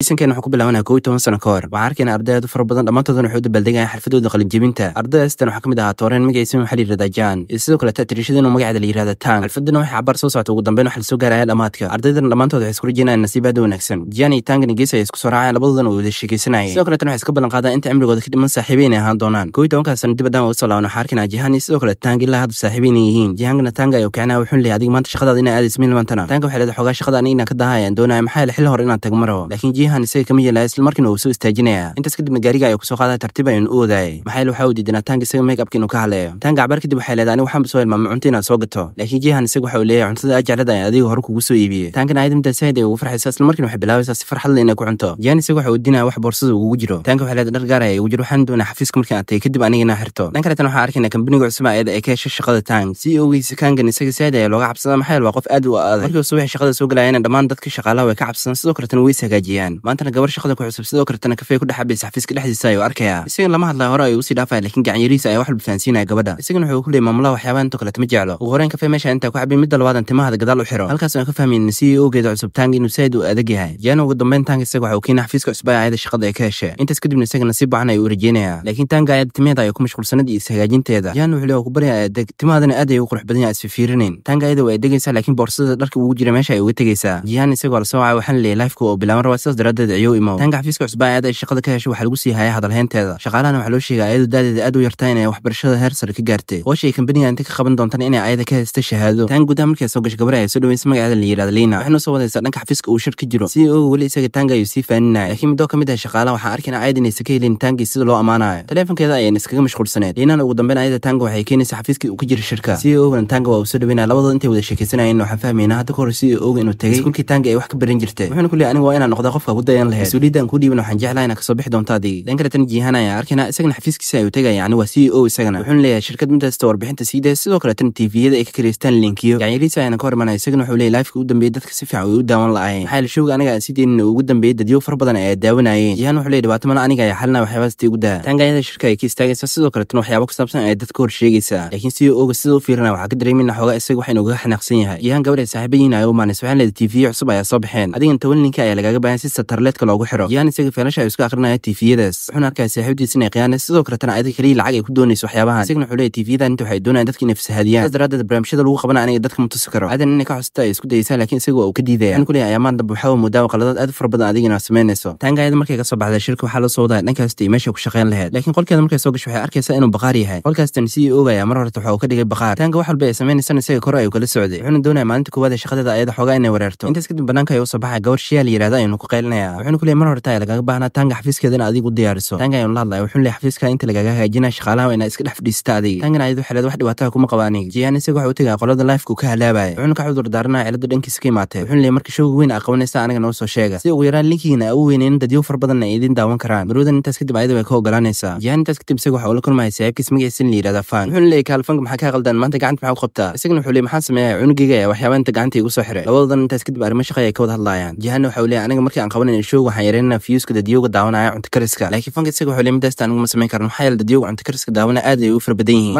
miisankeen waxaan ku bilaabanaa kow iyo toban sano ka hor waxaa arkaynaa ardayaad fara badan dhammaantoodna waxay u dabbaaldegayaan xirfadooda qalinjebinta ardaydaastan waxaa ka mid ahaa tooreen magaciisa waxaa la yidhahdaa jaan iyo sidoo kale tatirishadeena magaceeda la yidhahda tang xirfadana waxay cabaar soo socota ugu dambeyn waxa lasoo gaaraya dhammaadka ardaydana dhammaantood waxay isku rajaynayaan nasiib aad u wanaagsan jaan iyo tangana gees ayay isku soo raacayaan labadoodana way wada sheegaysanayeen sidoo kaletana waxay iska ballan qaadaan inta cimrigooda ka dhiman saaxiibeynay ahaan doonaan kow iyo tobankaas sano dibaddaan uga soo laabna waxaa arkaynaa jahan iyo sidoo kale tang ilaa hadda saaxiibeynay yihiin jahangana tanga ayuu kicnaa wuxuun leeyahay adiga maanta shaqadaada inaa aadaysa lamantana tanga waxay leedahay xoogaa shaqada aniga inaan ka daahaya aan doonaya maxaa yaele xilli hore inaan tago marabo laakiin ciyaaryahan isaga kama yeelaya isla uu soo istaajinaya intaas kadibna gaariga ayuu kusoo qaadaya tartiib ayuun u odaayay maxaayl waxa uu diidanaa taanka isaga makeup-ka inuu ka hadlayo taanka cabaar kadib waxay leedahay anigu waxaanba soo hilmaamay cunto inaad soo gato laakiin jihan isaga waxa uu leeyahay cuntada aa jeclada aan adiga hore kugu soo iibiyey taankan ayada midaa saahid ay ugu farxaysa isla markiina waxay bilaabaysaa si farxad leh inay ku cunto jihan isaga waxa uu wax boorsada ugu jiro taanka waxay leedahay dhar gaar ah ay ugu jiro waxaan doonaa xafiiska markaan atay kadib aniga inaa xirto dhan kale tan waxaan arkayna kambaniga cusub ayada ee ka hesha shaqada tang si ogiisa kaangan isaga saahid ayaa looga cabsadaa maxaayl waa qof aad u adag markii uu subaxii shaqada soo galaya dhammaan dadka shaqaalaha way ka cabsadaan sidoo kale tan ways hagaajiyaan maantana gabar shaqada ku cusub sidoo kaletana kafee ku dhex xafiiska dhexdiisa ayuu arkayaa isagana lama hadlaya hore ayuu usii dhaafaya laakiin gacan-yarihiis ah ayaa wax walba gabadha isagana wuxuu ku leyay maamulaha waxyaabaha intoo kaleta ma jeclo ugu horeen kafee meesha intaa ku xabay midda labaadan timahada gadaal u xiro halkaas aan ka fahmayn c e o geeda cusub tang inuu saa'id u adag yahay yaana ugu dambeyn tanga isaga waxa uu keenay xafiiska cusub ayada shaqada ee ka heshay intaas kadibna isagana si bacan ayuu u rajeynayaa laakiin tanga ayada timaheeda ayuu ku mashquulsanad iyo ishagaajinteeda yaana wuxuu leeya ku baryaya adeg timahadana aad ayay u qurux badanya yahay isfifiirineen tanga ayada waa adegaysaa laakiin boorsada dharka ugu jira meesha ay uga tegaysaa jihaan isagoo la soo wacay leeyay lifeka oo bilaaban rabaa sidaas daraadeed ayuu imaan tanka xafiiska cusba aad ay shaqada ka heshay waxaa lagu sii hayay hadalhaynteeda shaqaalahana waxaa loo sheegay ayadu daadeeda aad u yartay inay waxbarashada heer sare ka gaartay hoosh ay kambaniga inta ka qaban doontaan inay ayada ka haysta shahaado tan gudaha markay soo gashay gabare ay soo dhaweysa magaceeda la yidhahda liina waxayna usoo wadaysaa dhanka xafiiska uu shir ka jiro si e oga weli isaga tanga ayuu sii faaninaya laakiin midoo ka mid ah shaqaalaha waxaan arkayna ayada inaysa ka helin taangii sida loo ammaanayo taleefonkeeda ayaan iskaga mashquulsaneed liinana ugu dambeyn ayada tanga waxay keenaysa xafiiskii uu ka jira shirka si ogan taanga waa uu soo dhaweynaya labadooda intay wada sheekaysanayeen waxaan fahmaynaa hadda ka hor si e oga inuu tagay iskuulkii taanga ay wax ka baran jirtay wuxuuna ku leeyay anigu waa inaan noqdaa qofka lagu dayan lahayd mas-uuliyaddan ku dhiiban waxaan jeclaa inaa kasoo bixi doonta adiga dan kaletan jihan ayaa arkayna isagana xafiiskiisa ayuu tegaya yani waa c e o isagana wuxuuna leeyahay shirkad midasta warbixinta sii daya sidoo kaletan tviyada ay ka karaystaan linkiyo yaciyariisa ayana ka hor isagana wuxuu leeyahy laifka ugu dambeeyay dadka si fiican uyu daawan la'ahayn maxaa la shooga aniga aan sii deynin ugu dambeeyay dadyow far badan ayaa daawanayeen jihan wuxuu leeyahy dhibaato mala aniga ayaa xalina waxyaabaas tii ugu daa taangayada shirka ay ka istaagaysaa sidoo kaletan waxyaaba ku saabsan ayaa dadka hor sheegaysaa laakiin c e o ga sida u fiirana waxaa ka dareemayna xoogaa isaga waxaynu ugaga xanaaqsan yahay jihan gabadh ay ayaa u maanis waxaan leedahay tv cusub ayaa soo baxeen adigan toban linka ayaa lagaaga baahan si tarleedka loogu xiro yaan isaga feelasha iska akrinaya tiifiyadaas wuxuuna arkaya saaxiibdiisa inay khiyaana sidoo kale tan adiga keliya lacag ay ku doonayso waxyaabahan isagana wuxuu leeyahy tiifiyadan inta waxay doonayaan dadka inay fasahaadiyaan saas daraaddeed barnaamijyada lagu qabana aniga dadka ma karo cadan inay ka xusata ay isku dayaysaa laakiin isaga uu ka diidaya waxaan ku leeyahay ayaamaan waxaa moodaa qaladaad aad fara badan adigina samaynayso taangaayada markay ka soo baxday shirka waxaa la soo wadaya dhankaasta iyo meesha ku shaqeyn lahayd lakiin qolkeeda markay soo gasho waxay arkaysaa inuu baqaar yahay qolkaastan si uu e oogaya mar horeta waxa uu ka dhigay baqaar taanga wax walba ay samaynaysana isaga kore ayuu kala socday wuxuuna doonaya maalinta koowaad ee shaqadeeda ayada xoogaa inay wareerto intaas kadib bannaanka ayuu soo baxaya gabar shiyaa la yidhahda ku qayl celcelinaya wuxuuna kuleey mar hore taaya lagaaga baahnaa taanka xafiiskeeda in adigu diyaariso taankan ayanu la hadlaya wuxuu leey xafiiska inta lagaga hagaajinaya shaqaalaha inaa iska dhex fadhiisata adiga taankan ayadu xeleed wax dhibaataha kuma qabaani jiyaan isaga waxa u tegaya qolada laifku ka halaabaya wuxuuna ka cudur daaranaya cilada dhankiisa ka imaatee wuxuuna leey marka showga weyn aa qabanaysa aniga noo soo sheega sida ugu yaraan linkigiina u weynayn dadyo far badanna ay idiin daawan karaan maroodan intaas kadib ayada way ka ogolaanaysaa jiyaan intaas kadib isaga waxa uu kulmaya saaxiibkiis magaciisa la yidhahda fan wuxuuna leey kaalfanka maxaa kaa qaldan maanta gacanta maxaa u qabtaa isagana wuxuu leey maxaa sameeyaa cunugeyga ee waxyaaba inta gacanta igu soo xiray labadoodan intaas kadib arrimo shaqay ay ka wada hadlaayaan jihaanna waxa uu leey aniga markii aan qabanayna shoog waxaan yareynana fiyuuska dadiyowga daawanaya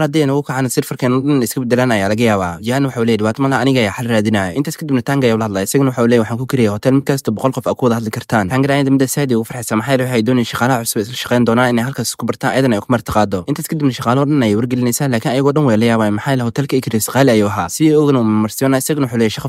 dhan iska bedelaan ayaa laga yaabaa jahana aniga ayaa xal raadinaya intaas kadibna taanga ku wada hadli kartaan tangarayada midda saadi ugu farxaysa maxaa dhan ayay wargelinaysaa laakiin ahaa si ogana marsiyoona isagana waxuu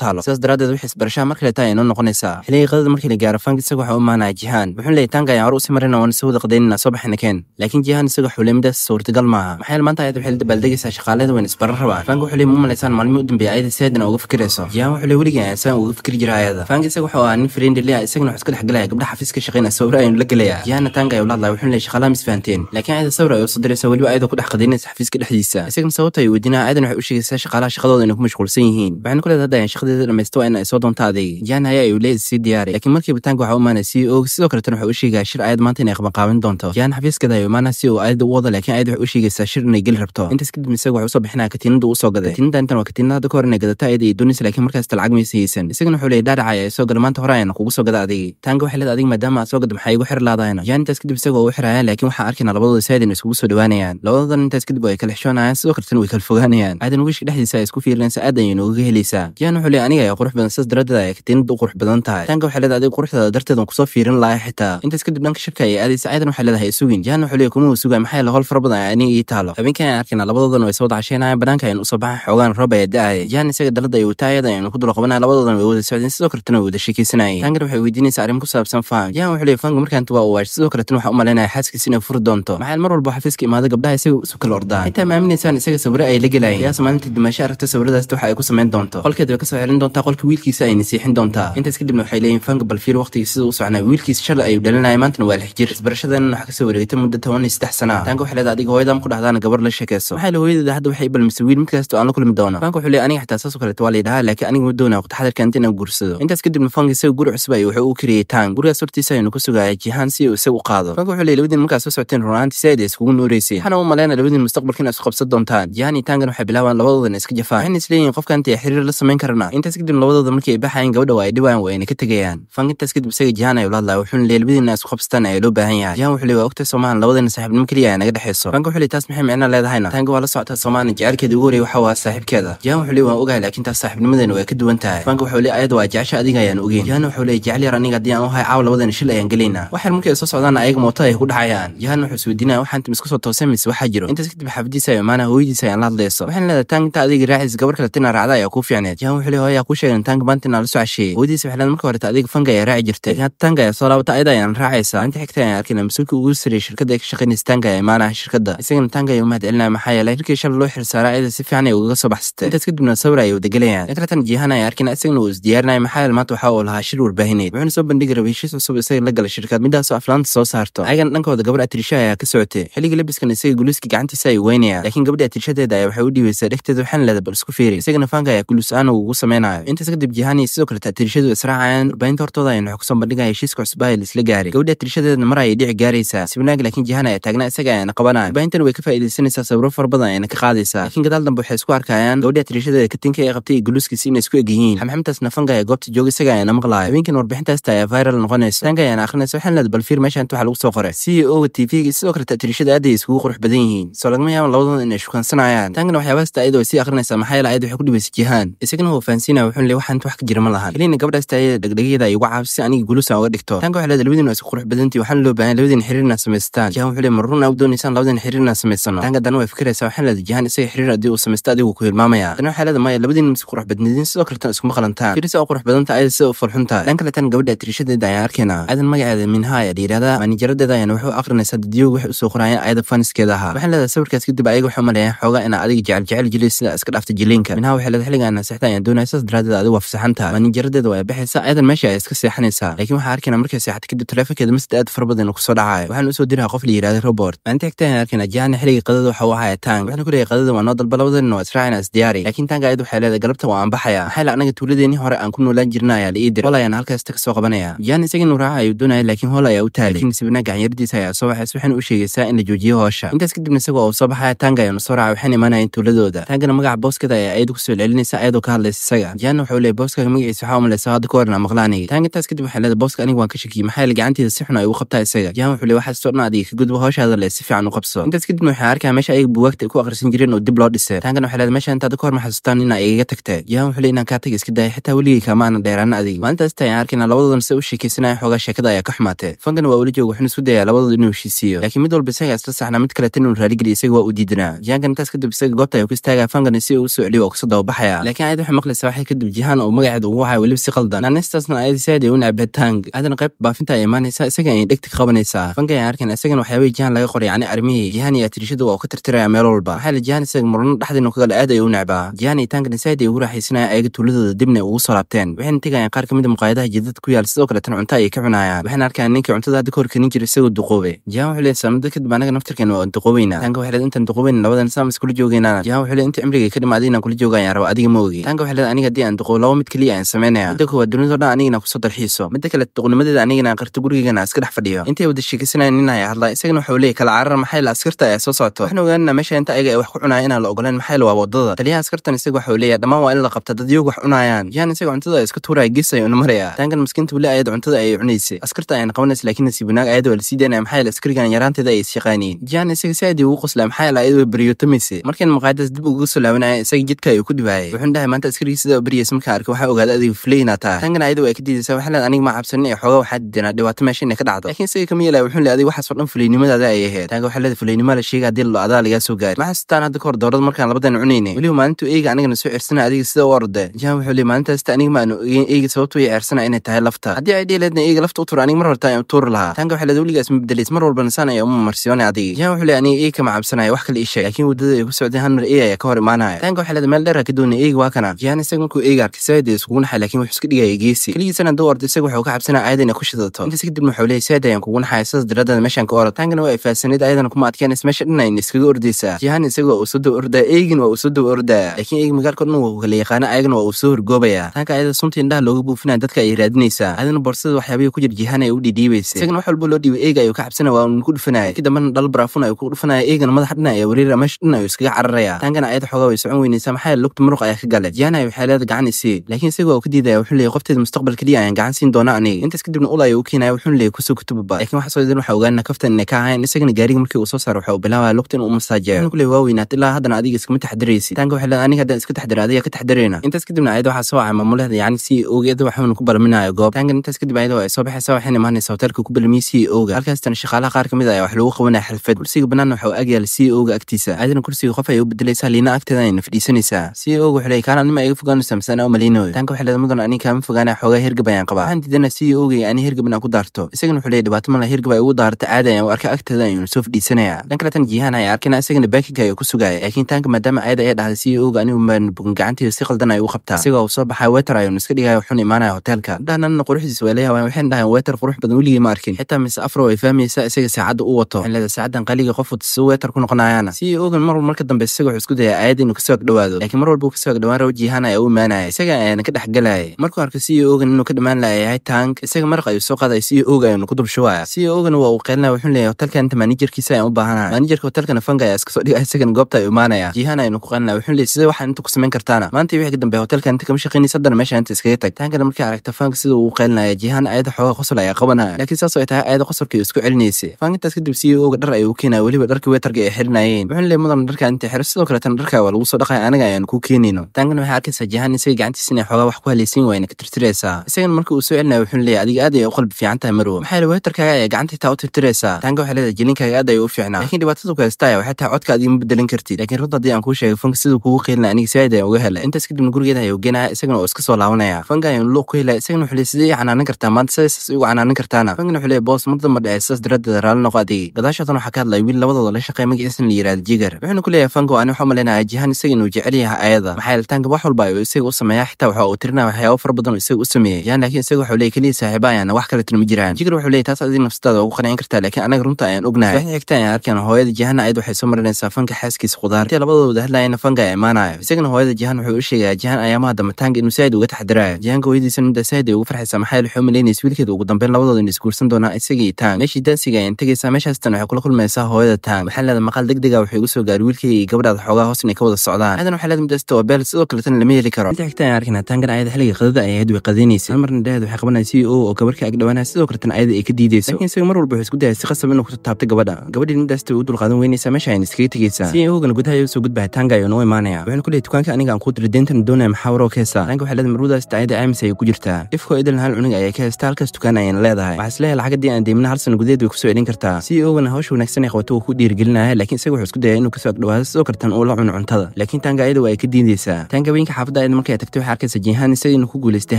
taalo sidaas daraaddeed wix isbarashaha markale xilligii qadada markii la gaaro fank isaga waxa u maanaha jihaan wuxuu leeyahy taanka ayaan hor u marina waan isu wada soo baxina laakiin jihaan isaga wuxuu suurtagal maaha maxaa maanta ayad waxay dabaaldegaysaa shaqaalada weyn isbarar rabaan fank wuxuu leey ma umalaysaan u dambeeyay ayada si uga fikirayso jihaan wuxuu leey weligii ayaan saan uga fikiri jira ayada fank isaga wuxuu ahaa nin friendly isagana wuxuu iska dhex gabdha xafiis ka shaqeynaya ayuu la gelaya jihaanna taanka ayuu lahadlaya wuxuu leey shaqaalaha misfahanteen laakiin ayada sawir ay u weliba ayadoo ku dhex qadaynaysa xafiiska dhexdiisa isagana sababta ay weydinaa aadan waxay u sheegaysaa shaqaalaha shaqadooda inay ku mashquulsan yihiin waxayna ku hadda ayaan shaqadeeda dhamaysto waa in ay soo doonta adeeg jihaan haya ayuu leey sii diyaari laakiin markii bitaanka waxa u imaanaya c e o sidoo kale waxa u sheegaya shir ayad maanta inay qabanqaabin doonto yaan xafiiskadayo imaanaa si uu e ayadda u wada laakiin ayad waxa u sheegaysaa shir inay geli rabto intaas kadib isaga waxa usoo bixinaya katiinada uu gaday katiinada intan waa katiinada hadda kahor inay gadato ayada iyo doonaysa laakiin markaas lacag maysa haysan isagana wuxuu leeyay dhaaraca ayaa soo gala maanta hore ayaan kugu soo gada adigii taanka waxay leedahay adiga maadaama aad soo gada maxaa igu xir laadayna yaan intaas kadib isaga waa u xirayaan laakiin waxaa arkaynaa labadooda saad inay iskugu soo dhawaanayaan labadadan intaas kadib way kala xishoonayaan sidoo kale way kala fogaanayaan aadan wiishka dhexdiisa isku fiirinaysa aad ayay noogaga helaysaa yaan wuxuu leeyay aniga ayaa qurux badan sidaas daraaddeed ayaa katiinada u qurux badan tahay taanka waxay leedahay adi quruxdaada darteedan kusoo fiirin laha xitaa intaas kadib dhanka shirka ay aadaysa aadan waxay leedahay sugin jahana wuxuu leey kumau suga maxaa yaele fara badan ani ii taalo habeenkan aan arkayna labadoodan way soo dacashaynayan banaanka aynu usoo baxan xoogaan roob ayaa da-aya jahan isaga dalada ayuu taayada aynu ku dulaqabanaya labadoodan way wada socdeen sidoo kaletana way wada sheekeysanayay taangar waxay weydiinaysaa arrin ku saabsan faam jahan wuxuu leey faamka markaanta waa uwaash sidoo kaletana waxaa u malaynaya xaaskiisa inay furi doonto maxaal mar walba xafiiska imaada gabdhaha isaga isu kala ordaan intaa maaaminaysaan isaga sawiro ay la gelayan yaasa maalinta dimasho aragta sawiradaas waxa ay ku samayn doonto qolkeed way kasoo celin doontaa qolka wiilkiisa ay nasiixin doontaa intaas kadibna waxay leeyihin faanka balfiir waqtigii sida u socnaa wiilkiis shalay ayuu dhalinaya maantana waa lix jir isbarashadan waxaa kasoo wareegtay muddo toban iyo saddex sana ah taanka waxay leeda adiga hooyadaam ku dhahdaana gabar la sheekeyso waxaa la hooyadeeda hadda waxay balmisay wiil mid aan la kulmi doono fanka wuxuu le aniga xataa saasoo kaleeta waa la yidhahaa laakiin aniga ma doonaa waqtixadarka inta inaan guursado intaas kadibna fanka isaga guri cusub ayuu wuxuu u kiriyey tang gurigaas hortiisa ayuuna ku sugaya jihaan si uu isaga u qaado fanka wuxuu le labadiin markaas soo socoteen runaantii saaid ay iskugu nuureysay waxaana u maleyna labadiin mustaqbalka inay isku qabsan doontaan jihaan iyo tangan waxay bilaabaan labadoodan iska jafaan waxayna isleeyihin qofka ee xiriir la samayn karana intaas kadibna labadooda markii ay baxayan gabadha waa ay dhibaan waa ayna ka tegayaan fangintaas kadib isaga jihaan ay ula hadlaya wuxuuna leelbadiina ayaa loo baahan yahay jihaan wuxuu leey waa ogtahay soomaalian labadeena saaxiibnimo keliya ay naga dhexayso fanka wuxuu leey taas maxay micno leedahayna taanga waa la socotaa soomaalian jacaylkeeda ugu horey waxa waa saaxiibkeeda jihaan wuxuu leey waan ogahay laakiin taas saaxiibnimadeena waa ka duwan tahay fanka wuxuu leey ayada waa jecesha adiga ayaan ogeyn jihaan wuxuu leey jecel yar aniga haddii aan u hahay caawa labadeena shil ayaan gelaynaa wax markii ay soo socdaana ayaga mooto ay ku dhacayaan jihaan wuxuu isweydiinaya waxaan tim isku soo toosay mise waxaa jiro intaas kadib xaafadiisa ay imaanaa hooyadiisa ayaan la hadlayso waxaan leedahay taanginta adiga raacis gabar kale tina raacda ayaa kuu fiicneed jihaan wuxuu leey hooyaa kuu sheegan taanga maanta la soo hooyadiisa waxay leedahay marka horeta adiga tanga ayaa raaci jirtay tanga ayaa soo laabata ayada ayaan raacaysaa inta xigta ayaan arkayna mas-uulka ugu sariyay shirkadda ay ka shaqaynaysa tanga ayaa imaanaha shirkadda isagana tanga ayaa u mahad celinaya maxaa yeelay shirkii shal loo xilsaaray ayada si fiican ay ugaga soo baxsatay intaas kadibna sawir ayay wada gelayaan dankalatan jihan ayaan arkayna isagana uu isdiyaarinaya maxaa yeelay maanta waxaa uu lahaa shir warbaahineyd wuxuuna soo bandhigi rabay heshiis cusub isaga la gala shirkad midaasoo aflaanta soo saarto ayagana dhankooda gabarh atirisha ayaa ka socotay xilligii labiskan isaga guliiska gacantiisa ay weynayaan laakiin gabadhi atirishadeeda ayaa waxay u dhiibaysaa dhegteeda waxaana leeda bal isku fiiri isagana faanka ayaa guluus aan ugu samaynayo intaas kadib jihani sidoo kale atirishadeedu israacayaan warbaahinta hortooda aynu xogsan bandhigaya heshiiska cusub ee laisla gaaray gabadha tirishadeedna mar ayay dhici gaaraysaa sibnaag laakiin jahan ayaa taagnaa isaga ayna qabanayn baahintan way ka faa'iidaysanaysaa sabro fara badan ayna ka qaadaysaa laakiin gadaal dambe waxay isku arkayaan gabadha tirishadeeda katinka ee qabtay iyo inay isku eg xamxamtaas nafanka ayaa goobta jooga isaga ayana maqlaaya habeenkan warbixintaasta ayaa viral noqonaysa tanka ayaana akhrinaysa waxaan leed bal fiir meeshaan waxaa lagu soo qoray c e oga t v sidoo kale tirishada aad ayay qurux badan yihiin soo lagama yaaban labadooda inay shukaansanayaan tankana waxyaabahaasta ayadoo sii akhrinaysaa maxaa ayad waxay ku dhibaysa jihaan isagana wuu fahansiinaya wuxuun le waxaan wax ka jira lahan keliyana gabadhaasta ayada dhegdhegyada ay igu caabisa aniga gulusa oga dhigto tanka waxaa leeda labadiinu is qurux badantii waxaana loo baahan labadiin xiriir inaad samaystaan jahan wuxuu le mar run u doonaysaan labadiin xiriir inaad samaysano tanka dana waa fikiraysaa waxaan leeda jahan isaga xiriir haddii uu samaysta adigu ku hilmaamaya dana waxaa leeda maya labadiinu is qurux badnidin sidoo kale tan iskuma qalantaan firisa oo qurux badan ayada sida u farxun dhan kale tan gabadha tiriishadeeda ayaan arkayna aadan magaceeda minha ayaa la yidhahdaa maanijaradeeda ayaan aqrinaysaa dadiyog waxay usoo qorayeen ayada faniskeeda ahaa waxaan leedahay sawirkaas kadib ayaga waxay umaleeyeen xoogaa inaa adiga jecel jecel jilay sida iska dhaafta jiliinka minha waxay leedahay xilligaana sexda ayaan doonaya saas adigu waa fasaxantaa maanijaradeeda waa baxaysa ayadan meesha ay iska seexanaysaa laakiin waxaan arkaynaa markay seexata kadib taleefonkeeda masjid aad fara badan kusoo dhacaayo waxaan usoo diraha qof la yidhahda robort waan taagtaan arkayn ajaana xilliga qadada waxa u ahaya tang waxaan ku leeyahay qadada waa noo dalba labadan waa israacina isdiyaari laakiin tanga ayad waxay leedahay galabta waa aan baxaya maxaa la anaga tuuladeenii hore aan ku noolaan jirna ayaa la ii dir hol ayaan halkaas tag soo qabanaya jaan isagin uu ayuu doonaya laakiin hol ayaa u taalay laakiin sibna gacanyardiisa ayaa soo baxays waxaana u sheegaysaa in la joojiyo hoosha intaas kadibna isagoo uu soo baxaya tanga ayaanu soo raacay waxaana imaanayeen tuuladooda tangana magaca booskada ayaa ayadu kusoo celinaysa ayadoo ka hadlaysa isaga jaanna waxa u leeyahay booskaga magaciisa waxaa u malaysa hadda ka horna maqlaanay intaas kadib waxay leedahay booska aniga waan ka shakiyey maxaa yeele gacanteeda si xun ay ugu qabtaa isaga yahan wuxuu le waxaad soorna adiga ka gudba hawshaada le si fiican u qabso intaas kadibna waxay arkaa meesha ayaga buwaagta ay ku akhrisan jireen oo dib loo dhisay taankan waxay leedahay meesha intaad ka hor ma xasuustaan inaa igaga tagtay yahan wuxuu le inaan kaa tagay iska daaya xitaa weligay kama aanan dheeraana adiga maalintaas taa aan arkayna labadoodan se u sheekaysanaya xoogaa sheekada ayaa ka xumaatee fankan waa ula jooga wuxuuna isku dayaa labadooda inuu heshiisiiyo laakiin mid walba isagaa isla saxnaa mid kaleetan inuu raaligeliya isaga waa uu diidanaa jihaankan intaas kadib isaga goobta ayuu ku istaagaa fankan si uu u soo celiyo oo kusoo dababaxaya laakiin ayad waxay maqlaysaa waxay kadib jihaan oo magaceeda ugu wahaya weliba si qaldan naanistaasna ayad xiseed una abataang aadan qayb baafinta ay imaanaysaa isaga ay dhegtig qabanaysaa banka aan arkan isagana waxyaabay jihan laga qoray yani armihii jihan iyo atirishada waa ka tirtiraya meel walba waxaa la jihan isaga murano dhexdeenu kagale aad ay u necbaa jihan iyo taankan isaid ay ugu raaxaysanayaan ayaga tuuladooda dibna ugu soo laabteen waxayna tegayaan qaar kamid a ah maqaayadaha jidadka ku yaal sidoo kaletana cunto ayay ka cunayaan waxayna arkaan ninkii cuntada hadda kahor kanin jira isagoo duqoobe jihan wuxuu leey saamadad kadib anaga naftirkeena waa duqoobayna taanka waxay leed intaan duqoobayna labadan saam iskula joogaynaan jihan wuxuu leey inta cimrigay ka dhima adigna kula joogayaan raba adiga ma ogi taanka waxay leed aniga haddii aan duqoobo laba mid keliya aan samaynaya mudda koowaad dunidao dhan anigina kus soo dalxiiso mida kale doqnimadeeda anigana aqarto gurigeygan iska dhex fadhiyo intay wada sheekaysanay nin ay hadla isagana waxau leey kala carar maxayla askarta ee soo socoto waxaan ogaanana meesha inta ayaga ay wax ku cunaya inaa la ogoleen maxayla waa wadada taliyaha askartan isaga waxau leeya dhammaan waa in la qabta dad yoog wax cunayaan yaan isaga cuntada iska tuuraya geesay una maraya taankan maskiinta weli ayad cuntada ayay cunaysay askarta ayna qabanaysa laakiin nasiib wanaag ayada waa lasii daynaya maxayla askarigan yaraanteeda ayay shaqaynayeen yaan isaga saaidii ugu qoslaya maxayla ayada way bariyootamaysa markan maqaayadaas dib uga soo laabanaya isaga jidka ayuu ku dhibaayay wuxuun dhahay maanta askarigii sida u baryaysa markaan arkay waxaa ogaada adiga fulay inaa tahay ayada waa ka diidaysa arkaysaa waxaa leed aniga ma cabsanin ee xoogaa waxaa didinaa dhibaato meesha inay ka dhacdo lakin siga kama yeelaya wuxuu le adiga waxaas oo dhan fuleynimadaada ay ahayd taanka waxaa leed fulaynimaa la sheega haddii lo adaa lagaa soo gaari ma xasuustaan hadda kahor doorada markaan labadana cunaynay weliba maalintuu eega anigana soo cirsana adiga sida u ordee jahan wuxuu leey maalintaasta aniga ma ogeyn eega sababtuu iyo cirsana inay tahay lafta haddii ay dhihi leedna eega lafta u tur aniga mar horta ayaan u tuuri lahaa taanka waxaa leed weligaas ma bedelays mar walba nisaan ayaa uma marsiyoonay adiga jahan wuxuu leey aniga eega kama cabsanaya wax kale ii sheeg laakiin waddada ay ku socday hal mar eega ayaa ka hor imaanaya taanka waxaa leed meel dheera ka doonay eega waa kana jahan isaga markuu eega arkay saaid ay naxay laakiin wuxuu iska dhigaya geesi keligiisana aan duu orda isaga wuxuu ka cabsanaa aayad inay ku shidato intaas kadib wuxuu leeyay seed ayaan kugu naxay sidaas daraadada meeshaan ka orod tankana waa ifaasanid ayadan kuma adkeenays meesha dhinayn iskaga ordaysaa jihan isaga waa uu soo dow ordaa eegin waa uu soo dow ordaa laakiin eegi magaalkoodhan waa kala yaqaana ayagana waa uu soo horgoobayaa tanka ayada sunta indhaha looga buufinaya dadka ayay raadinaysaa aadana boorsada waxyaabahi ku jir jihan ay u dhidhiibaysay isagana wax walba loo dhiibay eega ayuu ka cabsanaya waa uun ku dhufanaya ki dambana dhal baraafun ayuu ku dhufanaya eegana madaxa dhina ayaa wariira meesha dhin ayuu iskaga cararaya tankana ayada xoogaa way socon weynaysaa maxaa yeele lugta muruq ayaa ka galay jihan ay waxay leeda gacan isii laakiin isaga waa u ka diidaya wuxuu leeyay qofteeda mustaqbalka dhiya gacan siin doona aniga intaas kadibna ul u keenaya wuxuuna leeyay kusoo kutubaba lakin waxa soo didan waxa ogaana kaftan ka ahayn isagana gaariga markii uu soo saaro waxa uu bilaabaya lugta inuu masaajeeyo wuxuu kuley waa weynaat ilaa haddana adiga iskama taxdiraysid tanka waxa leedahay aniga haddaan iska taxdira adiga ka taxdirayna intaas kadibna ayada waxaa soo wacay maamulahda yacni c o ga iyada waxaana ku balaminayo goob tankan intaas kadib ayada ay soo baxaysa waxayna imaanaysa hoteelka ku balamiyey c o ga halkaastan shaqaalaha qaar kamid ah wax lagu qabanaya xalfad kursiga banaana waxa uu agyaala c o ga agtiisa ayadana kursiga qof ayay u bedelaysaa liina agteeda ayna fadhiisanaysaa c o ga wuxuu leeyay kaana nima iga fogaanaysa masaan u malaynayo tanka waxa leeda mudan aniga fogaanaya xoogaa hergab hirgab ayaan qabaa waxaan diidana si oogaya ani hirgab inaan ku daarto isagana wuxuu leeyay dhibaato mala hirgab ay ugu daarata aada u arka agteeda ayuuna soo fadhiisanaya dhankalatan jihaan ayaa arkayna isagana baakinka ayaa ku sugaya laakiin taanka maadaama ayada ayaa dhahday si ooga anigu maan bugan gacantiisa si qaldan ay u qabtaa isaga uu soo baxaa weter ayuuna iska dhigaya wuxuuna imaanaya hoteelka dhahnanna quruxdiisa waa leeyahay waxayna dhahayn weter qurux badan weligii ma arkin xitaa mise afro ay fahmaysaa isaga saacadda u wato waxaan leedahay saacadan qaliga qof wadsa weter ku noqonayaana si oogan mar walba marka dambe isaga wuxuu isku daya aayadda inuu kasoo agdhowaado laakiin mar walba uu kasoo agdhowaan raw jihaan ayaa u imaanaya isaga ayaana ka dhexgalaya markuu arka si oogan inuu ka dhamaan layahay tank isaga maraq ayuu soo qaaday c o ayuuna ku dul shubaya c gana waa uu qeelinaya wuxuu leeyahay hotelkan tamaanijarkiisa ayaan u baahanahay maanijarka hotelkana fanga ayaa iska soo dhigaya isagana goobta ayuu imaanaya jiihan ayuuna ku qeelinaya wuxuu leeyahay sida waxaan inta ku samayn kartaana maanta wixii ka dambe hotelkan inta kama shaqaynaysa haddana meesha inta iskaga tag tankana markii aragta fanga sida uu qeelinaya jiihan ayada xooga qosol ayaa qabanaya laakiin saas ay tahay ayada qosolka isku celinaysay fanga intaas kadib c ga dhar ayuu keenaya weliba dharka wetarga ay xirinayeen wuxuu leeyahay mudan dharka inta xiro sidoo kaleetana dharka waa lagu soo dhaqaya anaga ayaan kuu keenayno tankana waxay arkaysaa jiihan isaga gacantiisa inay xoogaa wax ku halaysiin wayna ka tirtiraysaa Ryan marka uu soo celinaya wuxuu leeyahay adiga aad ay u qalbi fiican tahay Marwo maxaa yeelay weertarkaaga ayaa gacanta taa u tirtiraysaa taanga waxay leedahay jilinkaaga aad ay u fiicnaa laakiin dhibaatada ku haystaya waxay tahay codka adiga ma bedelin kartid laakiin runta haddii aan kuu sheegay fanka siduu kugu qiilina aniga si aad ayaan uga helay intaas kadibna gurigeeda ayuu geenaya isagana oo iska soo laabanaya fanka ayaan luuq ku helaya isagana wuxuu leeyahay sidee canaanin kartaa maanta sidaas igu canaanin kartaana fankana wuxuu leeyahay boos mar damba dhacay sidaas daraaddeeda raalli noqo adigay gadaashoodan waxaa ka hadlaya wiil labadooda la shaqeeya magaciisana la yidhahda jigar wuxuuna ku leeyahay fanka ani waxaa umaleynayaa jihan isaga inuu jecel yahay ayada maxaa yeelay taanga wax walba ayuu isaga u sameeyaa xitaa waxa uu tirinaya waxyaabo fara badan oo isaga u sameeyey weyaan lakin isaga waxuu leey keliya saaxiibaayaan wax kaletana ma jiraan jikar wuxuu leey taas adii nafsadaada ugu qancin kartaa laakiin anaga runta ayaan ognahay xigta ayaan arkeen hooyada jahan ayad waxay soo marinaysaa fanka xaaskiisa khudaar intay labadooda hadlaayana fanka ay imaanayo isagana hooyada jahan wuxuu u sheegayaa jahan ayaamaha dambe inuu saa'id uga taxadirayo jahanka hooyadiisa ninta saa'id ay ugu farxaysaa maxaa yaele wuxuu malaynaysa wiilkeeda ugu dambeyn labadooda in isguursan doonaa isaga iyo meeshii daansiga ayaan tegaysaa meeshaas waxay kula kulmaysaa hooyada taang waxaa leedahay maqaal deg dega ah wuxuu igu soo gaaray wiilkeyga gabadhaada xoogaha hoos inay ka wada socdaan aadan waxaa leedahay midasta waa beel sidoo kale lama heli karo xigta ayaan arkeen taangan ayada xilliga qadada ay ahayd way qadaynaysay marna dhaahd waxaa qabanaya c e o oo gabarka agdhowaanaha sidoo kaletan ayada ay ka diideyso lakiin isaga mar walba wuxuu isku dayay si qasab inuu ku taabto gabadha gabadhiin midaas ta u dulqaadan weynaysa meesha ayna iskaga tegeysaa c e o gana gudaha iga soo gudbaya tanga ayuu noo imaanaya wuxuuna ku leeyay dukaanka aniga aan kuu dira deentana doonaya maxaa waroo ka hesaa tanga waxay leedahay marwadaas taayada caamis ayay ku jirtaa ifkoo idalna hal cunug ayay ka heesta halkaas dukaan ayayna leedahay waxaa is leeyahay aan deymina hal sana gudaheed way kusoo celin kartaa c e o gana hawsha wanaagsan ee qabata wuu ku dhiirigelinaya lakiin isaga wuxuu isku dayay inuu kasoo agdhowaado sidoo kaletan uu la cuno cuntada lakiin tanga ayada waa ay ka diideysaa tanga haweenka xaafadda ayada markay tagtay waxaa arkaysa jihan isaga inuu ku guuleystay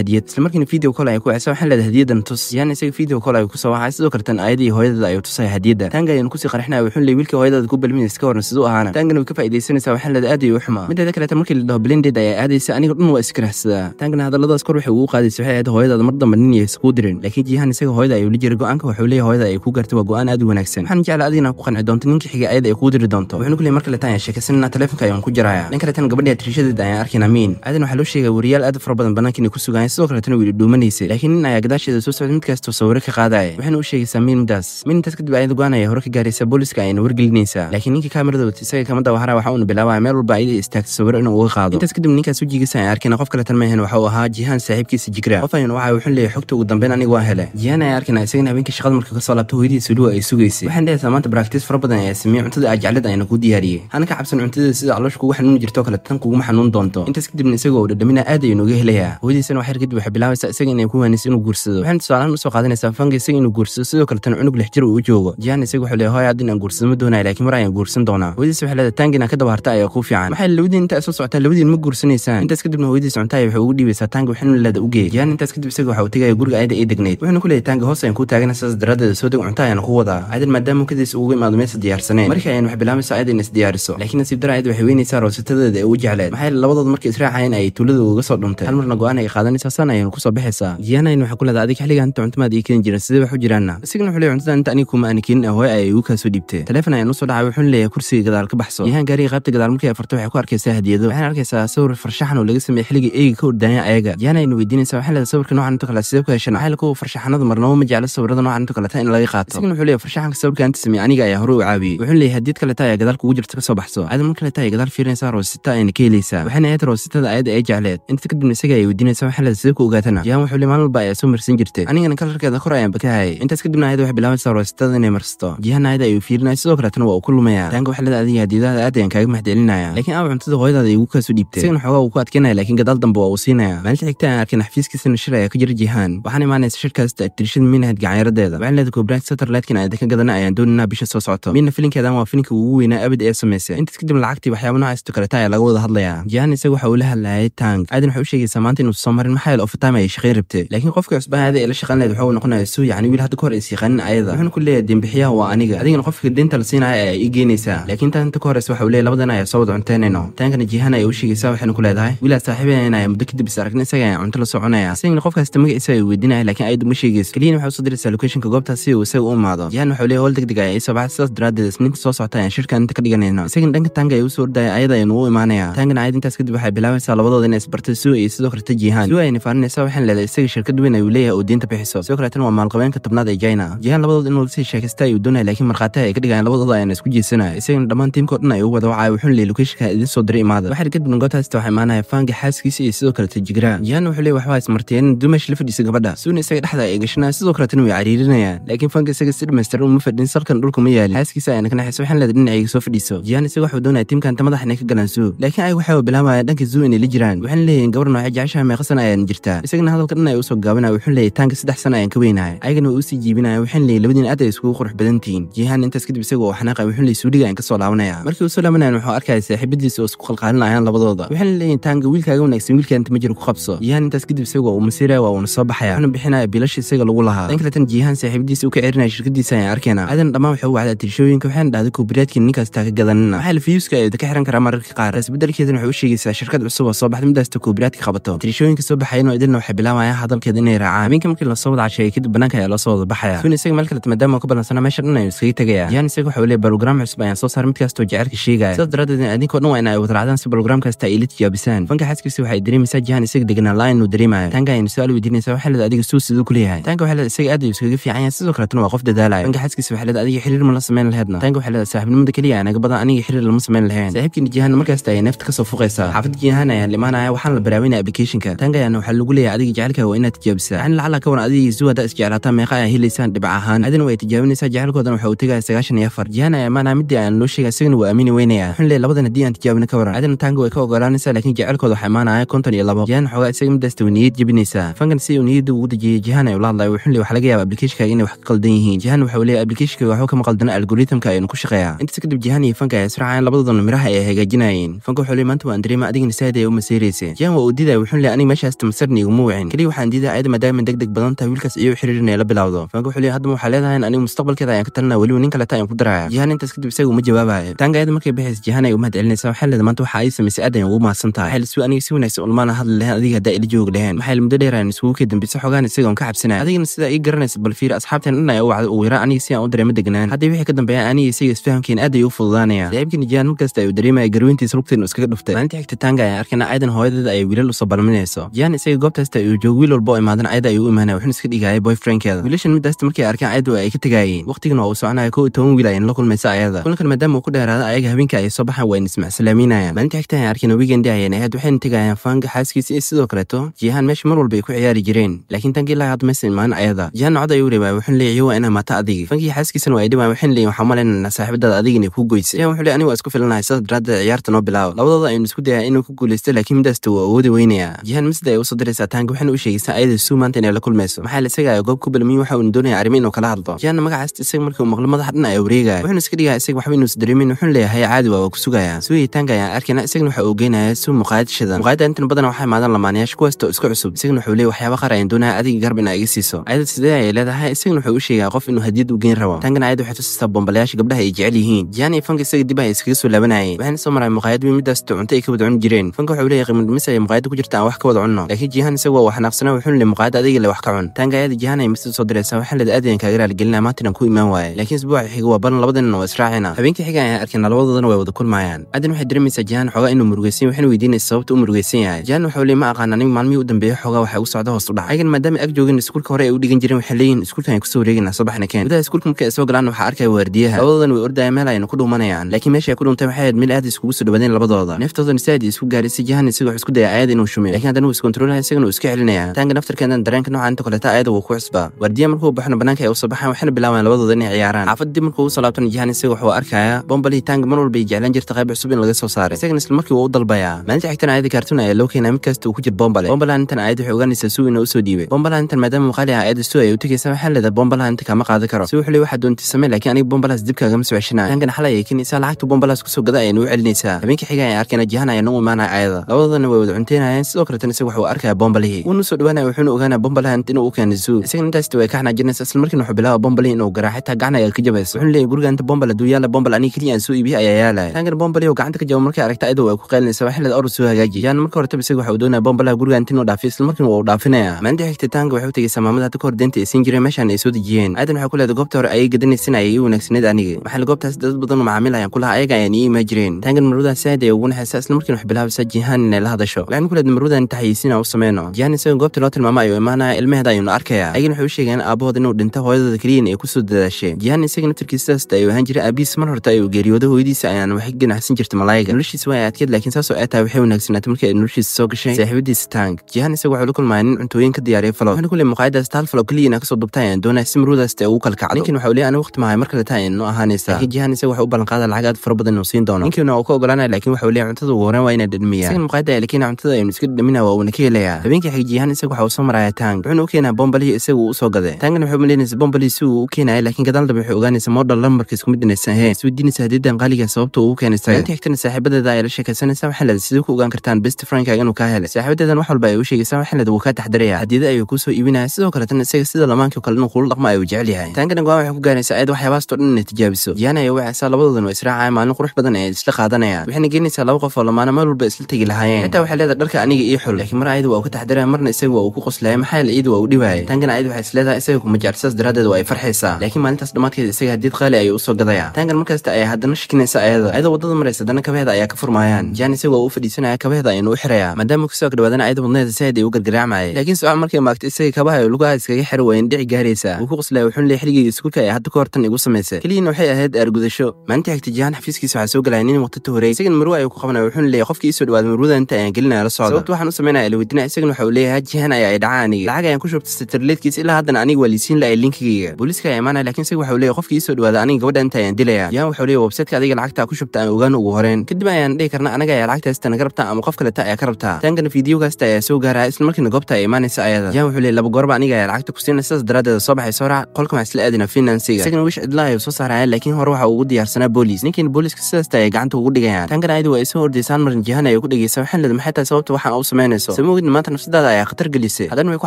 hadiyad islamarkiina video kale ay ku eesa waxaan leedahay hadiyadan tus yaan isaga video kale ay ku soo waxay sidoo kaletan aayadii hooyadada ayuu tusay hadiyadda taanka ayaan kusii qarxinaya wuxuun leey wiilkii hooyadada ku balmin iska waran siduu ahaana taangana way ka faa'iidaysanaysaa waxaan leedahay aad iyo u xumaa kaleeta markii la dhaho blended ayaa aadaysa aniga dhun waa iskarahsadaa taangana hadalladaas kor waxay ugu qaadaysa waxay ahayd hooyadaada mar damba nin iyo iskuu dirin laakiin jihaan isaga hooyada ayuu la jiray go-aanka wuxuu hooyada ay ku gaartay waa go aad u wanaagsan waxaan jeclaa adiga ku qanci doonto ninka xiga ayada ay kuu diri doonto wuxuuna kuley mar kaleetan ayaan sheekaysananaa teleefonka ayaan ku jiraya dhan kaleetan gabadhi atrishadeeda ayaan arkaynaa miin aadan waxaa loo sheegaya wariyaal aad fara badan bannaanka ku sugayaan sidoo kaleetana wiilidhu duumanaysay laakiin nin ayaa gadaasheeda soo socday mid kastoo sawiro ka qaadaya waxayna u sheegaysaa miindaas miintaas kadib ayada go'anaya hore ka gaaraysa booliska ayna wargelinaysaa laakiin ninkii kaamirada wata isaga kama dawahara waxa uuna bilaabaya meel walba ayada istaagta sawiro inuu uga qaado intaas kadib ninkaas u jiigasa ay arkeen qof kale talmayahan waxa uu ahaa jihaan saaxiibkiisa jigra qof ayana waxa uu xun xogta ugu dambeyn aniga waa hele jihaan ayaa arkeen isagana habeenka shaqada marka kasoo laabta hooyadiisa weliwa ay sugaysay waxaan dhehaysaa maanta baraktiis fara badan ayaa sameeyey cuntada aa jeclad ayna kuu diyaariyey hana ka cabsan cuntada sida caloosha kugu xanuuni jirtoo kale tan kuguma xanuun doonto intaas kadibna isagoo uu dhadhaminaa aad ayuunuga helayaa hooyadiisana waxyar kadib waxay bilaabaysaa isaga inay ku waanayso inuu guursado waxayna tusaalahaan usoo qaadanaysaa fanka isaga inuu guursado sidoo kale tan cunug lix jir uu u joogo jihan isaga wuxuu leey hooy hadda inaan guursado ma doonayo laakiin mar ayaan guursan doonaa hooyadiis waxay leedahay taanka inaan ka daba harta ayaa kuu fiican waxay hawadiin intaa isla socotaa hawadiin ma guursanaysaan intaas kadibna hooyadiis cuntaaya waxay ugu dhiibaysaa taanka waxayna leeda ugeey jihan intaas kadib isaga waxa uu tegaya guriga ayada ay degnayd wuxuuna ku leeyay taanka hoos ayaan kuu taagana saas daraaddeeda soo deg cunta ayaan ku wadaa aadan maadaama kadiis ugu imaado meesa diyaarsaneen markii ayaan wax bilaamaysa ayada in isdiyaariso laakiin nasiib dara ayada waxay weynaysaa roositadeeda ee u jecleed maxaa labadood markay israacayeen ayay tuulada uga soo dhuntay hal marna go-aan ay qaadanaysaa san ayaynu kusoo bixaysaa jiyaanayn waxaa ku leedaa adig xilliga inta cuntamaad ii keen jiran sidee wax u jiraanna isigana wuxuu leey cuntadan inta aniga kuma aanikeenin hooy ay igu kaasoo dhiibtee taleefon ayaan usoo dhacay wuxuun leeyahay kursiga gadaal ka baxso yahaan gaariga qaybta gadaal markii ay fartay waxay ku arkaysaa hadiyado waxayna arkaysaa sawir farshaxan oo laga sameeyey xilligii eyga ka ordaayan ayaga jiyaanayna weydiinaysaa waxaan leedaa sawirka noocan inta kale sidee ku heshan waxay lakow farshaxanada marnabo ma jeclo sawirada noocan inta kaleta in laga qaato isigana wuxuu leeyahay farshaxanka sawirka inta sameeyey aniga ayaa hore u caawiyey wuxuu leeyahay hadiyad kaleta ayaa gadaal kugu jirta kasoo baxso ayada mar kaleta ay gadaal fiirinaysaa roosita ayna ka helaysaa waxayna ahayd roositada ayada ee jecleed inta kadibna isaga ay weydiinaysaa waxaa leeda sidee ku ogaatana jihaan wuxuu li maalin walba soo marsan jirtay anigana kalarkeeda kor ayaan bakahay intaas kadibna naayada waxay bilaabaysa roystada inay marsato jihaan naayada ayuu fiirinaya sidoo kaleetana waa uu ku lumaya taanka waxalada adiga hadiidada aad ayaan kaaga mahdelinaya laakiin aaba cuntada hooyadaada igu kaasu dhiibtay isagana xoogaa uu ku adkaynaya lakiin gadaal dambe waa uu siinaya maalinta xigta aan arkayna xafiiskiisana shir ayaa ka jira jihaan waxaan imaanaysa shirkaasta dirishada minahad gacanyaraddeeda waxaan leeda koobraad saterlaydkina aan idinka gadana ayaan dooninaa bisha soo socoto mina filinkeedan waa filinka ugu weynaa abad ee samaysay intaas kadib lacagtii waxyaaba noocaastoo kaleta ayaa laga wada hadlayaa jihaan isaga waxa uu la hadlayay tang aadan waxay u sheegaysaa maanta inuusa soo marin maxaa yeel ofatime ay shaqayn rabtay laakiin qofka cusbahaada ee la shaqayn lahed waxau noqonaya suu yacni wiil hadda ka hor aysan ayada wuxuuna ku leeyahay deenbixiyaha waa aniga adigana qofka deenta la siinaya ayaa ii geenaysaa laakiin taan ka horeysa waxau leeyahy labadan ayaa soo wada cunteynayno taankana jiihana ayaa u sheegaysaa waxayna ku leedahay wiilaa saaxiibeena muddo kadib is aragna isaga ayaan cunto la soo cunaya qofkaasta magaciisa ay weydiinaya laakiin ayadu ma sheegayso keliyana waxaa usoo diraysaa locationka goobtaas si uu isaga u imaado jihan waxau leeyahy howl deg deg ayaa ii soo sidaas daraaddeed isniinta soo socota ayaan shirkan inta ka dhiganayno isagana dhanka taanga ayaa u soo ordaya ayada ayaanu u imaanaya taangana ayad intaas kadib waxay bilaabaysaa labadooda inay isbartay suu iyo sidoo karte jihan suu ayana faarinaysaa waxayna waxaana leedahay isaga shirkad weyn ayuu leeyahay oo diinta bixiso sidoo kaleetana waa maalqabeenka tabnaad ee jaina jihaan labadooda in walsii sheekaystaa ayuu doonaya laakiin markhaatiha ay ka dhigayaan labadooda ayaan isku jiidsanaya isagana dhammaan tiimkao dhan ay u wada wacay wuxuuna leeyay lokeyshanka idiin soo diray imaada waxaana kadibna gootaasta waxaa imaanaya faanka xaaskiisa iyo sidoo kaleeta jigiraa jihaanna wuxuu leeyay waxbaa ismartiyeen dumash la fadhiisa gabadha suuna isaga dhexda ay gashanaya sidoo kaleetana way cariirinayaan laakiin faanka isaga si dhamaystiran uma fadhin salkan dhulka ma yaalin xaaskiisa ayna kanaxaysa waxaan leeday dhinacayga soo fadhiiso jihaan isaga waxuu doonaya tiimkan tamadax inay ka galaan zoo laakiin ayaga waxa bilaamayaa dhanka zoo inay la jiraan waxaana leeyihin gabar nooce jeceshaha meeqasan ayaan jirtaa isagana hadalka dhan ay u soo gaabanaya wuxuu leeyay taanka saddex sano ayaan ka weynahay ayagana way usii jiibinaya waxaan leeyay labadiin aad ay iskugu qurux badantihiin jihaan intaas kadib isagoo xanaaqay wuxuu leeyay suudhiga aan ka soo laabanaya markii uu laabanayan wuxuu arkayay saaxiibadiisa oo isku qalqaalinayaan labadooda waxaana leeyahin taanga wiilkaaga wanaagsan wiilka ma jiro ku qabso jihaan intaas kadib isagoo uu masiiraya waa uuna soo baxaya wuxuuna bixinaya biilasha isaga lagu lahaa dhan kaletan jihaan saaxiibadiisa u ka cerinaya shirkadiisa ayaan arkayna aadan dhammaan waxay u wacdaa tirshooyinka waxaana dhahday kuubiraadkii ninkastaa ka gadanina waxaa lafiyuuska ay ka xiran karaa mararka qaar taas beddelkeedana waxay u sheegaysaa shirkad cusub oo soo baxda middaasta kuubiraadka qabato tirshooyinka soo baxayan oo idilna waxay bilaabaya hadalkeed inay raacaan habeenkii markii lasoo wada cashay kadib banaanka ayaa loosoo wada baxaya sun isaga meel kale maadaama ku balansana meesha dhan aynu iskaga tegaya yaan isaga waxa uu leey cusub ayaan soo saaray midkaastoo jecelka sheegaya sidaas daraaddeed adinkoo dhan waa in ay wada raacdaan si balograam kasta ay lid jaabisaan fanka xaaskiisa waxay dareemaysaa jihan isaga deganaa laa inuu dareemayo taanka aynu su-aal weydiinaysaa waxay leeda adiga suu siduu ku leeyahay waxay leeda isaga aad ayuu iskaga fiican yahay sidoo kaletana waa qof dadaalayo fanka xaaskiisa waxay leeda adiga xiriir ma samayn laheedna taanka waxay leeda saaxibnimada keliya aan badan aniga xiriir lama samayn lahayn saaxiibkiina jihan markasta ayay neefta ka soo fuqaysaa xaafadda jihan ayaan limaanaya waxaana la baraaweynaya applicationka taanka ayaana waxaa lagu leeyahay adiga jecelka waa inaad tijaabisaa waxaana lacala ka waran adigii zuwada isjeclaata meeqa ay helaysaan dhibac ahaan adina way tijaabinaysaa jecalkoodan waxa uu tegaya sagaashan iyo afar jihaan ay ammaana midii aan loo sheega isagana waa aamini weynaya wuxun leey labadan haddii aan tijaabina ka waran adina taanga way ka ogolaanaysaa laakiin jecelkooda waxa ammaanaya konton iyo labo jihaan xoogaa isaga midaasta way niyad fankan si uu niyadda ugu dejiyey jihaan ay ula hadlayo wuxun leey waxa laga yaaba aplikeshkaga inay wax ka qaldan yihiin jihaan waxa uu leeya aplikeshkaga waxba kama qaldana algoritmka aynu ku shaqeeyaa intaas kadib jihaan iyo fanka ay israacayaan labadoodana miraha ay hagaajinayeen fanka wuxuu leey maanta waan dareema adigana saaid ay u maseerayse jihaan waa uu didaya wuxun leey aniga meeshaas tamasarni iguma wacin ahayn keliya waxaan diiday ayada maadaama degdeg badan tahay wiilkaas iyo xiriir inay la bilowdo faanka wuxuu leeyahay haddama waxaa leedahay in anigu mustaqbalkeeda ayaan ka talinaa weliba nin kale ta ayaan ku daraaya jihaan intaas kadib isaga uma jawaabayo taanga ayada markay baxaysa jihaan ay umahad celinaysaa waxaa leedahay maanta waxa ay samaysay aad ayaan ugu mahadsan tahay waxay lisuu aniga si wanaagsan ulmaana hadli lahayn adiga haddaa ila joog lahayn waxay muddo dheer aan isugu kii dambisa xogaan isaga on ka cabsanaya adigana sida ii garanaysa bal fiir asxaabteen in ay u wacday ugu yaraan aniga si aan u dareema degnaan haddii wixii ka dambeeyaan aniga isaga isfahamkeen aad ay u fududaanaya daciibkina jihaan markasta ay u dareemaya garweyntiisa lugteenu iskaga dhuftay maalinta xigta taanga ayaan arkayna ayadan hooyadeeda ay wiilal usoo balminayso jihaan isaga goobtaasta ayuu joog wiil walba oo imaadan cayda ayuu u imaanaya wuxuuna iska dhigaayay boyfriendkeeda wiilashan middaasta markay arkeen caydu ay ka tegaayeen wakhtigan waa uu soconaya kow toban wiil ayayna la kulmaysa ayada kulankan maadaama uu ku dheeraada ayaga habeenka ayay soo baxaan wayna ismacsalaamiinayaan maalinta xigta ayaan arkeen wiigendi ayayna ahayd waxayna tegayaan faanka xaaskiisa iyo sidoo kaleeto jihaan meesha mar walba ay ku ciyaari jireen laakiin tankii laha hadda maysan imaan ayada jihaan nocod ayuu reebaya wuxuuna leeyahay waa inaa maata adigi fankii xaaskiisana waa dhibaan waxayna leeyihin waxaa malaynaynaa saaxiibadaada adigina ku goysay jihaan wuxuu leey anigu waa isku filanahay sidaas daraaddeed ciyaarta noo bilaabo labadooda aynu isku dayaa inuu ku guulaysto laakiin middaasta wuu awoodi weynayaa jihaan masjid ayay usoo diraysaa taanka waxayna u sheegaysaa ayada maanta inay la kulmayso maxaa la isagaya goob ku balamiy waxa uuna doonaya arrimo inuu kala hadlo jaana magacaasta isaga markii uu maqlo madax dhan ayaa wareegaya wuxuuna iska dhigaya isaga waxba inuusa dareemin wuxuuna leeyahay caadi waa waa ku sugaya sugayitaanka ayaan arkayna isagana waxa uu geynaya suum muqaadashadan muqaadada intan badana waxaa imaadaan lamaanayaasha kuwaastoo iska cusub isagana wuxuu leeya waxyaaba qaar ayaan doonaya adiga garb ina iga siiso ayada sidee ayay leedahay isagana wuxuu u sheegaya qof inuu hadiyad u geyn rabo taangana ayada waxay tusaysaa boombalayaasha gabdhaha ay jecel yihiin jaana iyo fanka isaga dib ay iskaga soo laabanayeen waxayna soo maraya muqaayad weyn midaastoo cunto ay ka wada cuni jireen fanka wuxuu leeyahay qiimo dhimis ay muqaayada ku jirta aan wax ka wada cunno laakiin jihan isaga oo xanaaqsanaa wuxuuna le muqaayad adiga le wax ka cun taangaayada jahanay mise soo diraysaa waxaan leda aadayan kaaga raalgelina ku imaan waayay laakiin isbuuxa xiga waa balan labadanin waa israacayna habeenkii xiga ayaan arkayna labadoodana way wada kulmayaan aadan waxay dareemaysaa jahan xoogaa inuu murugaysan waxaana weydiinaysa sababta u murugaysan yahay jahan waxau le ma aqaana anigu maalmihii u dambeeya xoogaa waxay ugu socda hoos u dhac ayagan maadaama ag joogeen iskuulka hore ay u dhigan jireen waxay leeyihin iskuulkan ay kusoo wareegayna soo baxna keen gudaha iskuulka markay soo galaan waxaa arkaya waardiyaha labadoodan way ordaya meel ayna ku dhuumanayaan laakiin meesha ku dhuuntay waxay ahayd meel aad iskugu soo dhawaadeen labadooda neeftoodana si aad isku gaaray si jahan isaga wax isku daya aayad inuu shumeyo lakiin haddana wuu iskontroolaya isagana uu iska celinayaa taanka naftirkeennana dareenka noocan inta koleta ayada wuu ku xusbaa wardiya markuu baxno bannaanka ay u soo baxaan waxayna bilaabaan labadooda inay ciyaaraan dib markuu soo laabtan jihaan isaga wuxuu arkayaa bombalihii taanga mar walba ay jeclaan jirta qayb cusub in laga soo saaray isagana islemarkii wuu u dalbayaa maalinta xigtan ayada kaartuun ayaa loo keenaa midkaasta uu ku jir bombale bombalahan intan aayad waxay ogaanaysaa suu inuu usoo dhiibay bombalahan intan maadaama muuqaali ah aayada suu ay u tegaysa waxaa leedahay bombalahan inta kama qaadan karo si wuxuu lee waxaa doontay samee laakiin aniga bombalahaas dib kaagama soo ceshanaa xalay ay keenaysaa lacagta bombalahaas kusoo gada ayaan u celinaysaa habeenkii xiga ayaan arkayna jahan ayaan u imaanaya ayada labadoodana way wada cunteynayeen sidoo kaletan isaga waxuu arkayaa bombalihii wuunusoo dhawaanaya wuxuuna ogaanaa bombaland inuu u keenay zoo isagana intaasita way ka xanaajinaysa isla wuxuu bilaaba bombali inuu garaa xitaa gacan ayaa ka jabaysa wuxuuna leeyay guriga inta bombal hadduu yaala bombal aniga keliya aan soo iibiya ayaa yaalaya taangana bombali oo gacanta ka jaba markay aragta ayadoo ay ku qaylinaysa waa xilad awra soo hagaaji yaana marka horetaba isaga waxa uu doonaya bombalaha guriga inta inuu dhaafiyo isla markiina dhaafinaya maalinta xigta taanga waxay u tegaysaa maamada hadda ka hor deynta aysan jirin meeshaan ay soo dejiyeen aadan waxay ku leedahay goobta hore ayay gadanaysan ayay ii wanaagsaneyd aniga waxaana goobtaas dad badan oo macaamiil ayaan ku lahaa ayaga ayaan ii imaa jireen taangan marwadaha saaid ayay ugu naxaysaa isla markiina wax bilaabaysaa jihaan inay la hadasho waxaan ku leedahay marwadaan taxayeysin aan u sameyno jihaan isagoo goobta loo tilmaamo ayuu imaanaya ilmaheeda ayuuna arkaya ayagana waxay u sheegeen aabahood inuu dhinta hooyadooda keliyan ay kusoo dadaashe jihan isaga naftarkiisa sidaas ayuu ahaan jiray aabihiis mar horta ayuu geeriyooda hooyadiisa ayaan waxay ganacsan jirta malaayiga noloshiisa waa adkeed laakiin saasoo ay tahay waxay wanaagsanaatay markii noloshiisa soo gashay saaxiibadiisa tang jihan isaga wuxuu la kulmaya nin cuntooyin ka diyaariyay falo waxaana kuley muqaayadaas taal falo keliya inaa kasoo dubtay ayaan doonaya si maruudaasta ugu kalkacda ninkan waxau leeyahay anigu waqti mahay mar kale taan ahaanaysa laakiin jihan isaga waxa u ballanqaada lacag aad fara badan inuu siin doono ninkiina uu ka ogolaanaya laakiin waxau leeyahay cuntada ugu horeen waa inaa dhadhamiya isagan muqaayada ayaa cuntada aynu iska dhadhaminaya waa uuna ka helaya habeenkii wareejiyahaan isaga waxa uu soo maraya tang wuxuuna u keenaa bombalihii isaga uu usoo gaday tangana waxay malaynaysa bombalihii si uu u keenaya laakiin gadaalda waxay ogaanaysa moodhal lambarka isku midinaysa aheen is weydiinaysa haddiidan sababta uu u keenaysa inta xigtana saaxiibadeeda ay la sheekaysanaysa waxaa leeda sidii ku ogaan kartaan best frankaga inuu kaa helay saaxiibadeedan wax walba ay u sheegaysaa waxaa leeda wuu kaa taxdaraya hadiida ayuu kuusoo iibinaya sidoo kale tan isaga sida lamaanka kale inuu kuula dhaqmo ayuu jecel yahay tangana go waxay ku gaaraysaa ayad waxyaabahaasto dhan inay tijaabiso jiyaana ayaa wacaysaa labadoodan waa israacaya maalin qurux badan ee isla qaadanayaan waxayna geenaysaa laba qof oo lamaana meel walba isla tegi lahaayeen xitaa waxay leeda dharka aniga ii xul laakiin mar ayada waa u taxdaraya marna isaga waa uu ku qoslaya maxaayal iyadu waa uu dhibaaya taankan ayad waxay isleedahay isaga kuma jecel sidaas daraaddeed waa ay farxaysaa laakiin maalintaas dhammaadkeeda isaga haddiid qaali ayuu usoo gadaya taankan markaasta ayaa haddana shikinaysa ayada ayadoo waddada maraysa haddana kabaheeda ayaa ka furmaayaan jaan isaga waa u fadhiisanaya kabaheeda ayuuna u xiraya maadaama kusoo kadhawaadana ayada wadnaheda saahid ay u gargaraacmaya laakiin su-aal markay maagta isaga kabaha ee lugaha iskaga xir wayn dhici gaaraysa wuu ku qoslaya wuxuun leey xilligeyga iskuulka ay hadda ka hortan igu samaysay keliyana waxay ahayd aargudasho maalinta xigta jihaan xafiiskiisa waxaa soo galaya nin waqtita horey isagana marwa ayuu ku qabanaya wuxuuna leeyahy qofkii isoo dhawaada marwada ayaan gelinaya la socda sababta waxaan u samaynaya alawidina isagana waxa uu leeyahay leeyahay jihan ay ay dhacaan aniga lacag ayaan ku shubtay satirleedkiis ilaa haddana aniga waa liisiin la'ay linkigayga booliiska ayaa imaanaya lakiin isaga waxau leeyahy qofkii isoo dhawaada aniga gabadha inta ayaan dilaya yaan waxau leeyahy websaytka adiga lacagtaa ku shubta aan ogaan ugu horeen kadib ayaan dhihi karna anaga ayaa lacagta hasta naga rabtaa ama qof kaleta ayaa ka rabtaa taangana fideokaasta ayaa soo gaaraha islamarkiina goobta ay imaanaysa ayada yaan wuxuu leeyay laba goorba aniga ayaa lacagta ku siinaya sidaas daraaddeeda soo baxay soorac qolka maxaa isla aadina finansiga isagana wish cidlaa ayuu soo saaraya laakiin hore waxa ugu diyaarsanaa booliis ninkiina booliiska sidaasta ayay gacanta ugu dhigayaan taangana ayadu waa isoo ordaysaan marin jihan ayay ku dhegaysa waxaan leedahay maxay tahay sababta waxaan u samaynayso samoogidna maanta nafsadada dhalinyarada ayaa khatar gelisay haddana way ku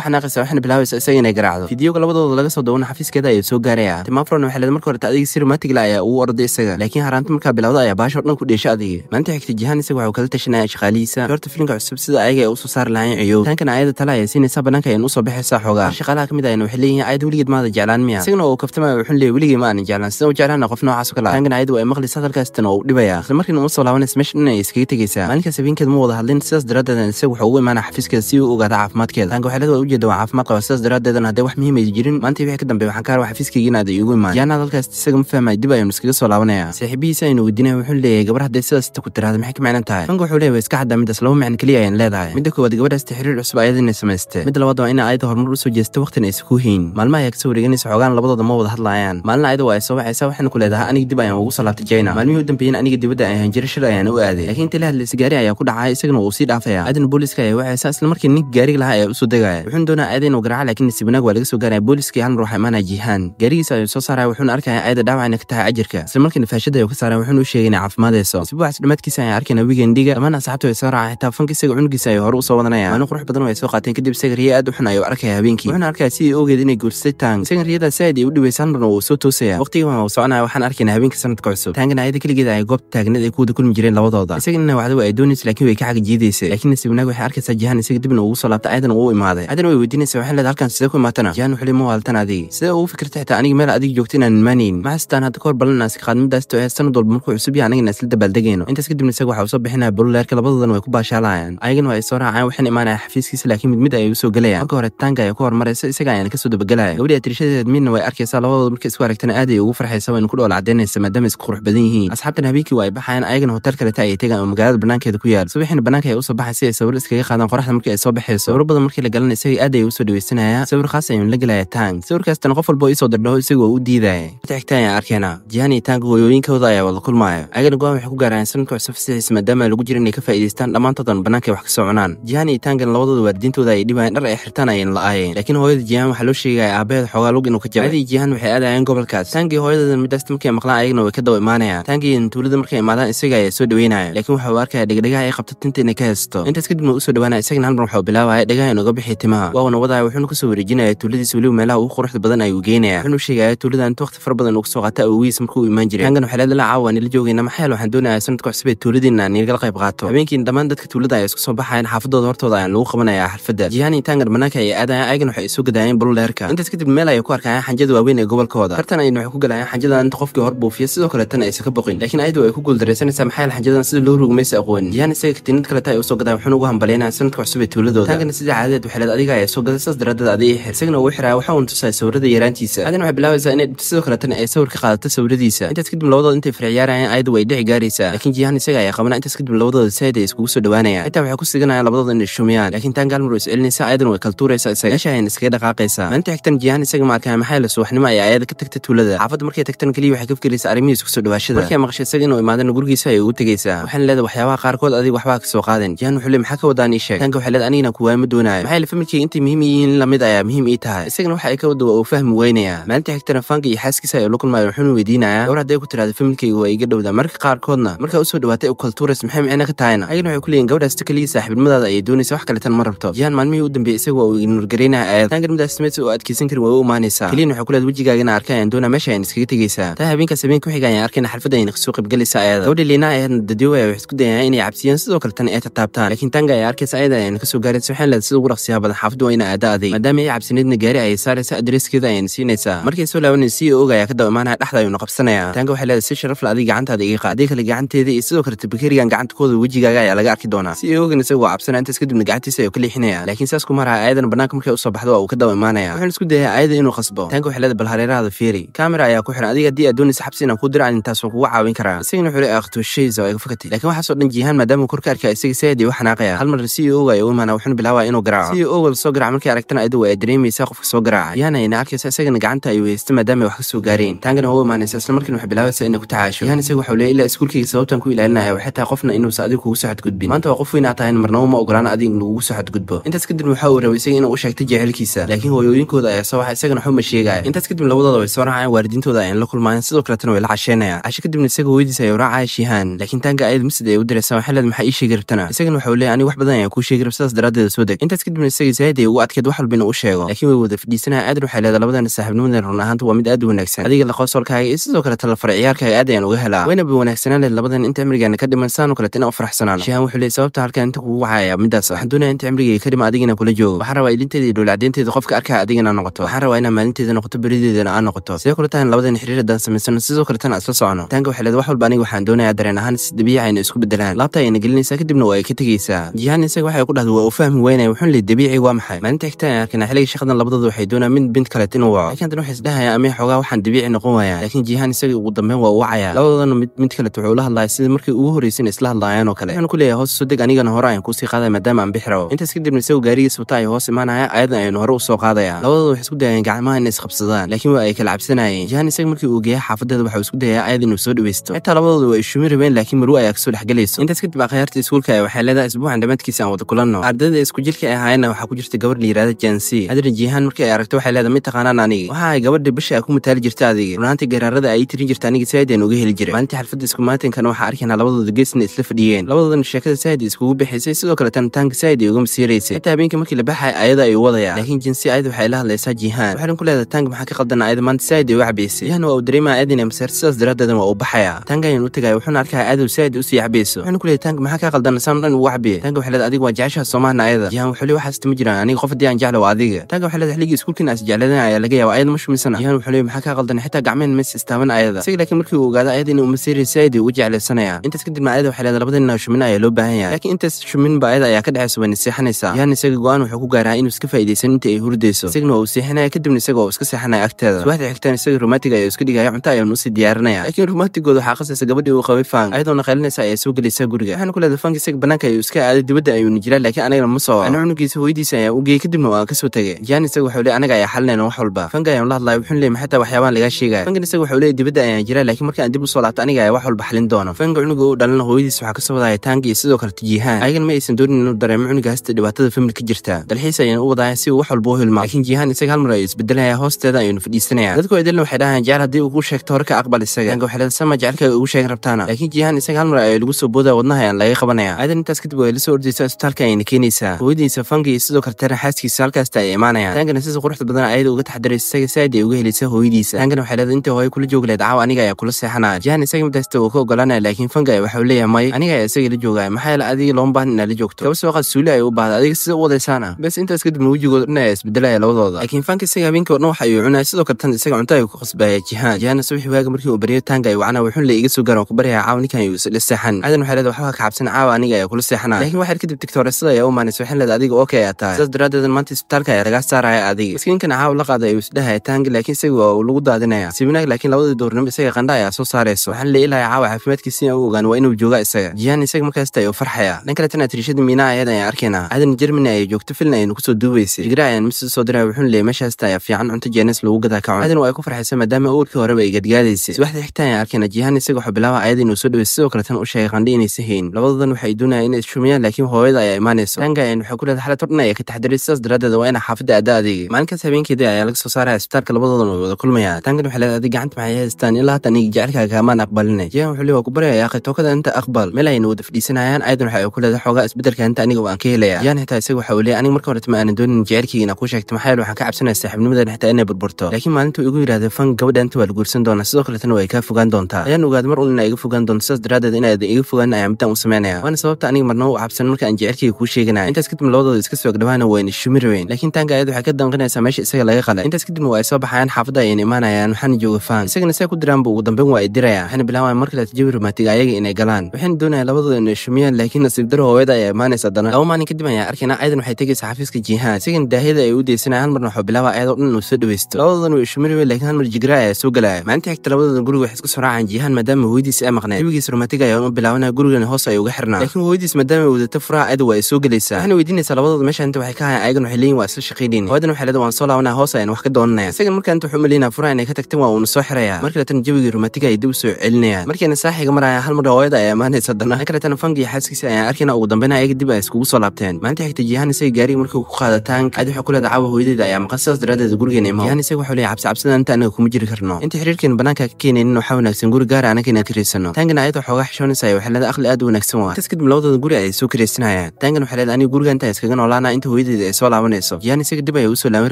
xanaaqaysaa waxaana bilaabeysa isaga inay garaacdo fideoga labadooda laga soo dawana xafiiskeeda ayaa soo gaaraya timafron waxay leed marka horeta adeegi sirmatigla ayaa ugu orday isaga laakiin haraanta markaa bilowda ayaa baasho dhan ku dheesha adeega maalinta xigta jihaan isaga waxuu kala tashanaya shaqaalihiisa joorta filinka cusub sida ayaga ay usoo saari lahayn ciyow tankana aayadda tale ayaa siinaysaa banaanka ayaan usoo baxaysaa xoogaa shaqaalaha ka mid ahayna waxay leeyihin aayad weligeed maada jeclaan miya isagana uu kaftamaya wuxuun leeyay weligey ma aanan jeclaan sidan u jeclaana qof noocaas kala tankana aayaddu ay maqlaysa hadalkaasitana oo u dhibaya isla markiina uma laabanaysa meesha dhan ay iskaga tegaysaa maalinkaas habeenkeed ma wada hadlin sidaas daraaddeed isaga waxuu ugu imaana xafiiskeeda si uu ogaa wadaad caafimaadkeeda waaa ujeeda waa caafimaad qaba sidaas daraadeedan hadee wax muhiim jirin maanta wixii ka dambe waxaan ka harwaxa fiskayga inaada igu imaan yaanaad halkaas isaga ma fahmay dib aynu iskaga soo laabanaya saaxiibihiisa aynu weydiinaya wuxuu leeyahay gabar haddee sidaasta ku tiraada maxay ka macnan tahay fanka wuxuu leey wa iska caddaa middaas laba macno keliya ayaan leedahay midda koowaad gabadhaasta xiriir cusub ayada inay samayste midda labaad waa in ayada horumar usoo jeesta waqtina aysa kuu hayn maalmaha ayaa kasoo wareeganaysa xoogaan labadooda ma wada hadlaayaan maalina ayada waa ay soo baxaysa waxayna ku leedahay aniga dib ayaan ugu soo laabtay jaina maalmihii u dambeeyana aniga dibadda aan hanjiro shir ayaan u aaday laakiin inta la hadlaysa gaari ayaa ku dhacay isagana wuu sii dhaafaya aadana booliiska ayaa wacaysa isla markii ninka gaarigi lahaa ee usoo degaya wuxuun doonaa aaday inuu garaaca laakiin nasiib wanaag waa laga soo gaaraya booliiskii halmar waxaa imaanaya jihaan gaarigiisa ayuu soo saaraya wuxuuna arkaya aayada dhaawac ka tahay ajirka islamarkiina faashada ayuu ka saaraya wuxuuna u sheegay inay caafimaadayso nasiib waxas dhamaadkiisa ayaan arkayna wigendiga dhammaan asxaabta way soo raaca xitaa fanka isaga cunugiisa ayuu hore u soo wadanaya maalin qurux badan oo soo qaateen kadib sagarya aad u xun ayuu arkaya habeenkii wuxuuna arkaya sidii ogeed inay guursatay taang sagaryadaa saaid ay u dhiweysa halmarna wuu soo toosaya waqtigaban uu soconaya waxaan arkayna habeenka sanadka cusub taangana aayada keligeeda ay goobta taagneed ay ku wada kulmi jireen labadooda isagana waxdaba ay doonaysa laakiin way ka xaga jiidaysa laakiin nasiib waxay arkaysaa jihaan isaga dibna ugu soo soo laabta aadan uu imaaday aadan way weydiinaysa waxay leedahay halkan sidee ku imaatana yaanu xili ma waaltan adig sidee ugu fikirta xitaa aniga meel adiga joogta inaan imaanayn ma haystaan hadda kahor balanaasi qaadmadaas ah too ee sanad walba markuu cusub yaha anagana isla dabaaldegayno intaas kadibna isaga waxaa u soo bixinaya bululeerka labadoodan way ku baashaalayaan ayagana waa ay soo raacayaan waxaan imaanaya xafiiskiisa laakiin mid mid ayay u soo gelayaan marka hore tanga ayaa ku hormaraysa isaga ayaan kasoo dabagelaya gabadhi atirishadeed midna way arkaysaa labadooda marka isku aragtana aad ay ugu farxaysa wayna ku dhool caddaynaysa maadaama isku qurux badan yihiin asxaabtan habeenkii waa ay baxayaan ayagana hotel kaleta ayay tegaan oo magaalada banaankeeda ku yaal subaxiina banaanka ayay usoo baxaysa ay sawir iskaga qaadaan qoraxda markii ay soo baxayso sheekayso warbada markii la galan isaga aad ayuu usoo dhaweysanaya sawirkaas ayuun la gelaya tang sawirkaastan qof walbo isoo dardhaho isagoo u diidaya taxtaan aan arkeena jihani tang hoyooyinkooda ayaa wada kulmaaya agana go waxay ku gaaraan sanadka cusub sidiisa maadaama lagu jira inay ka faa'iidaystaan dhammaantoodan bannaanka wax ka soo cunaan jihan iyo tangan labadooda waalidiintooda ay dhibayeen dhar ay xirtaan ayayna la-aayeen laakiin hooyada jihan waxaa loo sheegaya aabaheeda xoogaa lug inuu ka jabay adii jihan waxay aadayeen gobolkaas tangii hooyadeedan middaas markay maqlaan ayagana way ka daba imaanayaan tangiiin tuulada markay imaadaan isaga ayaa soo dhaweynaya laakiin waxau arkaya dhegdhegaha ay qabto tinta inay ka heesto intaas kadibna usoo dhawaanaya isagana halmar waxau bilaaba dhaawacay dhagaha inuga bixi timaha waa wadaaya wuxuuna kusoo wareejinayaa tuuladiis weliba meelaha ugu quruxda badan ayuu geenaya wuxuuna u sheegaya tuulada intu wakhti fara badan uga soo qaata awgiis markuu imaan jiray hangan waxaa leedala caawa nila joogayna maxayal waxaan doonayaa sanadka cusubee tuuladiina nilagala qayb qaato habeenkiin dhammaan dadka tuulada ayaa isku soo baxayan xaafadooda hortooda ayaan lagu qabanaya xalfadda jihaani taangar manaka ay aadaya ayagan waxay soo gadaayeen baluleerka intaas kadib meel ayay ku arkayaan xanjada waaweyn ee gobolkooda tartan ayna waxay ku galayaan xanjada inta qofkii hor buufiya sidoo kaleetana aysan ka boqin laakiin ayadu ay ku guuldaraysanaysaa maxayal xanjadan sida loo rugmaysa aqoon jihaani isaga katiinad kaleeta ay usoo gadaan wuxuuna ugu hambalyaynaa sanadka cusub ee tuuladooda halkan sida caadadeed waxeelad adiga ay soo gaday saas daraadeed adiga xirsagna uu xiraya waxaa uun tusaa sawirada yeeraantiisa hadan waxay bilaabaysaa inay sidoo kaleetana ay sawir ka qaadato sawiradiisa intaas kadib labadooda intay firciyaarayaan ayada way dhici gaaraysaa laakiin jiyahan isaga ayaa qabana intaas kadib labadooda saaid ay iskugu soo dhawaanayaan xitaa waxay ku siganayaan labadooda inay shumiyaan laakiin taan gaalmar way iscelinaysaa ayadan way kaltuuraysaa isaga meesha ayna iskaga dhaqaaqaysaa maalinta xigtan jiyahan isaga maarkaa maxay la subaxnimo ayaa ayada ka tagta tuulada xaafadda markay tagtan keliya waxay ka fikiraysaa arrimihi isku soo dhawaashada markay maqashay isaga inuu imaadana gurigiisa ayay ugu tegaysaa waxaana leedahay waxyaabaha qaarkood adiga waxbaa ka soo qaadan jiyahan wuxuu le maxaa ka wadaan ii sheeg tanka waxay leedahay anigana kuwa waa madoonaay maxaa filmkii intay muhiim yihiin lamid ayaa muhiim ii tahay isagana waxa ay ka wadawa uu fahmi weynayaa maalinta xigtana rafaanka iyo xaaskiisa ay la kulmayan wuxuuna weydiinayaa gawar hadday ku tirahda filmkayga waa iga dhowda marka qaarkoodna markaa usoo dhawaatay cultures maxay micna ka tahayna ayagana waxay ku leeyiin gabadhaasta keliya saaxiibnimadaada ayay doonaysa wax kaletan ma rabto yaan maalmihii u dambeeyey isaga waa uu ignurgaraynaa aad taan garmadaas smeedsa oo adkeysan kari waa u imaanaysaa keliyan waxay ku leed wejigaagana arka ayaan doonaa meesha ayaan iskaga tegaysaa taa habeenkaas habeenka ku xiga ayaan arkayna xalfadda ayna kasoo qaybgalaysa ayada gabadha liinaa ayadna dadyowa waxay isku dayayaan inay cabsiyaan sidoo kale tan ay tataabtaan laakiin tanga ayaa arkaysa ayada ayaan kasoo gaarin taasi waxay sida ugu dhaqsiyaha badan xaafadu waa ina aadaaday maadaama ay cabsinidna gaari ayay saaraysa adreskeeda ayayna siinaysaa markay soo laabanay si e og ayaa ka daba imaanaya dhexda ayuuna qabsanaya taanga waxay leedahay si sharaf la adiga gacantaada iga qaa adii kale gacanteeda iyo sidoo kale tabakerigan gacanta wejigaaga ayaa laga arki doonaa si e oogan isagoo cabsanaya intaas kadibna gacantiisa ayuu ka leexinaya laakiin saas kuma raha aayadana bannaanka markay usoo baxda waa uu ka daba imaanaya wuxuuna isku dayay aayada inuu qasbo taanga waxay leedahay bal hareerahaada fiiri kamera ayaa ku xiran adiga haddii aad doonaysa xabsi inaan kuu diro taas intaasuu kugu caawin karaa isagana wuxuu le akhto oo iga fakatay lakiin waxaasoo dhan jihaan maadaama kor ka arkaya isaga saaid iyo waxanaaqaya hal mar si e ooga ayaa u imaanaa wuxuuna bilaaba inuu garaaco sidii owel soo garaac markay aragtana adigu ay dareemaysaa qofka soo garaaca yaanayna arkaysa isagana gacanta ay haysta maadaama wax ka soo gaareen taangana waa imaanaysa isla markiina wax bilaabaysa inay ku tacaasho yahan isagu waxau leeyay ilaa iskuulkayga sababtan ku ilaalinaya waxay tahay qofna inuusa adigu kugu soo xadgudbin maanta waa qof weyn aa tahay marnabo ma ogolaana adiga lagugu soo xadgudbo intaas kadib waxa uu rabay isaga inuu u sheegtay jecelkiisa laakiin hooyooyinkooda ayaa soo waxa isagana waxuma sheegaya intaas kadib labadooda way soo raacayaan waalidiintooda ayaan la kulmaayeen sidoo kaletana way la casheynayaan casho kadibna isaga hooyadiisa ayuu raacaya shiihaan laakiin taanga ayad masjid ay u diraysa waxay leed maxaa ii sheegi rabtana isagana waxa uu leeyay anigu wax badan ayaan kuu sheegi rab sidaas daraaddeed is wadag intaas kadibna isaga zaaiday ugu adkeed wax walbina u sheego laakiin way wada fadhiisanaha aadan waxay leeda labadana saxibnimadan run ahaanta waa mid aad u wanaagsan adiga laqoosolkaaga iyo sidoo kale talafar ciyaarkaaga aad ayaan uga helaa wayna ba wanaagsanaan leed labadan inta cimrigaana ka dhiman saanoo kalet inaan u faraxsanaan shihan wuxuu leey sababta halkaan inta kugu wacaya midaas waxaan doonaya inta cimrigayga ka dhiman adigana kula joogo waxaan rabaa ilinteeda iyo dhowlacdeynteeda qofka arkaa adigana noqoto waxaan rabaa inaan maalinteeda noqoto berideedana aa noqoto sidoo kale tahan labadan xiriir haddaan samaysano sidoo kale tan isla socono taanka waxay leed wax walba aniga waxaan doonayaa dareen ahaan si dabiica ayna isku bedelaan laabta ayna gelinaysaa kadibna waa ay ka tegaysaa jihan isaga waxay ku dhahda waa u fahmi weynaya wuxuun li dabiici waa maxay maalinta xigta aan arkana xilligii shaqadan labadooda waxay doonaan mid bint kaleet inuu waco lakintan waxay isdhahayaan ama xoogaa waxaan dabiici noqon waayaan laakiin jihaan isaga ugu dambeyn waa u wacaya labadoodana mid mid kaleet wuxuu la hadlaya sidii markii ugu horreysayna isla hadlaayaan oo kale waxaanu ku leeyahay hoos soo deg anigana hore ayaan kuusii qaadaya maadaama aan bixi intaas kadibna isagu gaarigiis wataa ay hoos imaanaya ayadan aynu hore usoo qaadaya labadooda waxay isku dayayaan gacmaha inay isqabsadaan laakiin waa ay kala cabsanayeen jihaan isaga markii uu geeya xaafadeeda waxau isku dayaa ayad inuu soo dhaweysto xitaa labadooda waa ishumi rabeen laakiin marwe ayaa kasoo dhexgelayso intaas kadib akhyaartii iskuulka waxay leedahay isbuucan dhamaadkiisa aan wada kulanno ardayda iskujirka ahaayena waxaa ku jirta gabadh layihahda jansi adrin jiihaan markii ay aragta waxay leedahay ma taqaanaan aniga waxa ay gabadha bisha ay ku mataali jirta adiga runaanta geeraarada ay tirin jirta aniga saaideen uga heli jira maalintii xalfadda iskumaatinkan waxaa arkaynaa labadooda geesna isla fadhiyeen labadoodana sheekada saa'id iskugu bixaysay sidoo kale tanitaanka saa'id ay uga masiiraysa xitaa habeenka markii la baxay ayada ay u wadaya laakiin jinsi ayada waxay la hadlaysaa jiihaan waxaan ku leedahay taanka maxaa ka qaldan ayada maanta saa'id ay u cabaysay jiihaan waa uu dareemaa aadin ee masaar sidaas daraadeedna waa uu baxaya taanka ayaan u tagaya wuxuuna arkaa aadaw saa'id usii cabayso waxaan ku leedahay taanka maxaa ka qaldan saan dhan ugu cabiye taanka waxay leedahay adiga waa jeceshaha soomaalna ayada leedahyaan waxuli waxaasta ma jiraan aniga qof haddii aan jecla waa adiga taaga waxay leedahay xilligii iskuulkiina is jecladeen ayaa laga yaaba ayada ma shumaysana yaan wuxuu leey maxaa kaa qaldan xitaa gacmeen mays istaaban ayada isaga laakiin markii uu ogaada ayada inay umasiiraya si ayadii ugu jeclaysanayaan intaas kadib ma ayada waxay leedahay labada nin oo shumin ayaa loo baahan yahay laakiin intaas shumin ba ayada ayaa ka dhexaysa wayna seexanaysaa yaan isaga go-aan wuxuu ku gaaraa inuu iska faa'iidaysan intii ay hurdayso isagna waa uu seexinaya kadibna isaga oo iska seexanaya agteeda subaxda xigtaan isaga romantiga ayaa iska dhigaya cunto ayuuna usii diyaarinaya laakiin romantigooda waxaa qasaysa gabadhii uu qabay fang ayadoona qeelinaysa ayaa soo gelaysa guriga waxaana ku leedahay fank isaga bannaanka ayuu iska aaday dibadda ayuuna jiraa laakiin anigana mas annu cunugiisa hooyadiisa ayaa u geey kadibna waa kasoo tegay jaan isaga waxau le anaga ayaa xalinayna wax walba fanga ayaan la hadlaya wuxuun leema xataa waxyaabaan lagaa sheegaya fangan isaga waxau leey dibadda ayaan jiraa laakiin marka aan dib usoo laabto aniga ayaa wax walba xalin doono fanga cunuga u dhalina hooyadiis waxaa kasoo wadaya taangi iyo sidoo kale tijihaan ayagan ma aysan doonin inuu dareemo cunuga dhibaatada famil ka jirta dalxiis ayaan u wadaya si uu wax walba u hilmaa laakiin jihaan isaga hal mar ayuu isbedelaya hoosteeda ayuunu fadhiisanaya dadku edelna waxay dhahayaan jecel haddii ugu sheegto hore aqbal isaga fanga waxay leeda sama jecelka ugu sheegan rabtaana laakiin jihaan isaga hal mar ayaa lagu soo booda wadnaha ayaan laga qabanaya aadan intaas kadib waa la ordaysa isbitaalka ayayna keenaysaa hooyadiisa fangi iyo sidoo kaletana xaaskiisa halkaasta ay imaanayaan taankan sisa quruxda badan ayada uga taxdaraysa isaga saaid ay uga helisa hooyadiisa taankan waxay leeday inta hooye kula joogleed caaw aniga ayaa kula seexanaya jahan isaga mid haysta uu ka ogolanaya laakiin fangi ay waxau leeyahay may aniga ayaa isaga la joogaya maxaa yeele adiga looma baahna inaad la joogto gaba sooqaad suuli ay u baahda adiga sida u wadaysaana bes intaas kadibna wejigood dhan ayaa isbedelaya labadooda laakiin fanki isaga habeenkii o dhan waxa ayuu cunaya sidoo kaletan isaga cunto ayuu ka qasbaya jihaan jihaanna subaxi waaga markii uu baryo tanga ay wacna wuxun la iga soo garan ku baryaya caaw ninkan ayuu isla seexan caadan waxay leeday waxba ka cabsan caawa aniga ayaa kula seexanaya lakiin waxaad kadib tigta sida ayaa u maanis markaas waxaan leed adiga ok aa tahay saas daraaddeed maanta isbitaalka ayaa lagaa saaraya adiga miskiinkan caaw la qaaday ayuu isdhahaya taangi laakiin isaga waa uu lagu daadinaya siminaag laakiin labadii duurnimo isaga qandha ayaa soo saaraysa waxaan leeilahay caawa caafimaadkiisina u ogaan waa inuu jooga isaga jiyaan isaga markaasta ayuu farxaya dhan kale tirishada miinaa ayada ayaan arkaynaa aadan germany ayay joogto filin ayaynu kusoo duubaysay jigra ayaan misa soo diray wuxuun leeyay meeshaasta ayaa fiican cunto jeenis lagu gadaa kacun aadan waa ay ku farxaysa maadaama awalkii horeba ay gadgaadaysay subaxdii xigta ayaan arkayna jihaan isaga wuxuu bilaaba ayada inuu soo dhaway sidoo kale tan u sheegay qandhi inaysa hayn labadadan waxay doonayaan inay isshumiyaan laakiin hooyada ayaa imaanayso waxay ku leedahay xaalad hordhinaya ka taxdiray sidaas daraadeed waa inaa xaafadda aada adeegay maalinkaas habeenkeedii ayaa laga soo saaraya isbitaalka labadoodan way wada kulmayaan tankan waxay leedahay adig gacanta maxay haystaan ilaa haatan igi jecelkaaga kaamaan aqbalinay jehan wuxuu le waa ku baryaya aqi tookada inta aqbal meel ayna wada fadhiisanayaan aydan waxa ay ku leedahay xoogaa isbeddelka inta aniga waan ka helaya jehan xitaa isaga waxa uu leeyay aniga marka horeta ma aanan doonin jecelkayga inaa kuu sheegtay maxaa yeele waxaan ka cabsanaya saaxiibnimadan xitaa inay burburto laakiin maalinta igu yidhahday fan gabadha inta waa la guursan doonaa sidoo kaletana way kaa fogaan doontaa ayaan ogaaday mar ul inaa iga fogaan doonto sidaas daraadeed inaadan iga fogaan ayaa middaan u samaynaya waana sababta aniga marnaba u cabsan marka aan jecelkayga kuu sheeganaya intaas kadib labadooda iska soo dhawaan wayna shumirweyn laakiin taanka waxay ka danqinaysaa meesha isaga laga qalay intaas kadibna waa ay soo baxayaan xaafadda ayayna imaanayaan waxaana jooga faan isagana saa ku diraanba ugu dambeyn waa ay dirayaan waxayna bilaabaan markale tijabi rumatiga ayaga inay galaan waxayna doonayaan labadooda inay shumiyaan laakiin nasiib daro hooyada ayaa imaanaysa dana laba maalin kadib ayaan arkayna ayadan waxay tegaysaa xafiiska jihaan isagana daahiyada ay u daysanaya hal marna waxuu bilaaba ayadoo dhan inuu soo dhaweysto labadoodan waa shumirweyn laakiin hal mar jigra ayaa soo galaya maalinta xigta labadoodan guriga waxay isku soo raacaan jihaan maadaama hooyadiis ay maqneen jawigiis rumatiga ayaa u bilaabanaya gurigana hoos ay uga xirnaa laakiin hooyadiis maadaama wadata furaha ayada waa ay soo gelaysaa waxaan weydiinaysaa labadooda meesha inta waxay ka hayan ayagan waxay leeyihin waa isla shaqaynayni hawaadan waxay leeda waan soo laabanaa hoos ayaan wax ka doonanaya isagan markaa inta wuxuu umaleynaa furaha inay ka tagteen waa uuna soo xiraya markale tan jawigii romantiga ay dib usoo celinayaan markiina saaxiga maraya hal mar hooyada ayaa ammaanaysa dana kale tan fangi iyo xaaskiisa ayaan arkayna ugu dambeyna ayaga dib ay iskugu soo laabteen maalinta xigta jihan isaga gaariga markii ku qaadataan aad waxay ku leeda caawa hooyadeeda ayaa maqan sidaas daraadeeda gurigeena imaho jihan isaga waxuu leeyahay cabsi inta anaga kuma jiri karno inta xiriirkeena bannaanka ka keenaynin waxaa wanaagsan guri gaara ah anaga inaan karaysano taangana ayada waxoogaa xishoonaysa waxay leeda aqli aad u wanaagsan waa kas kadib labadooda guri ay soo karaysanayaan taangana waxay leeda aniga guriga intaa iskaga noolaana inta hooyadeeda ay soo laabanayso yaan isaga dib ayaa usoo laaban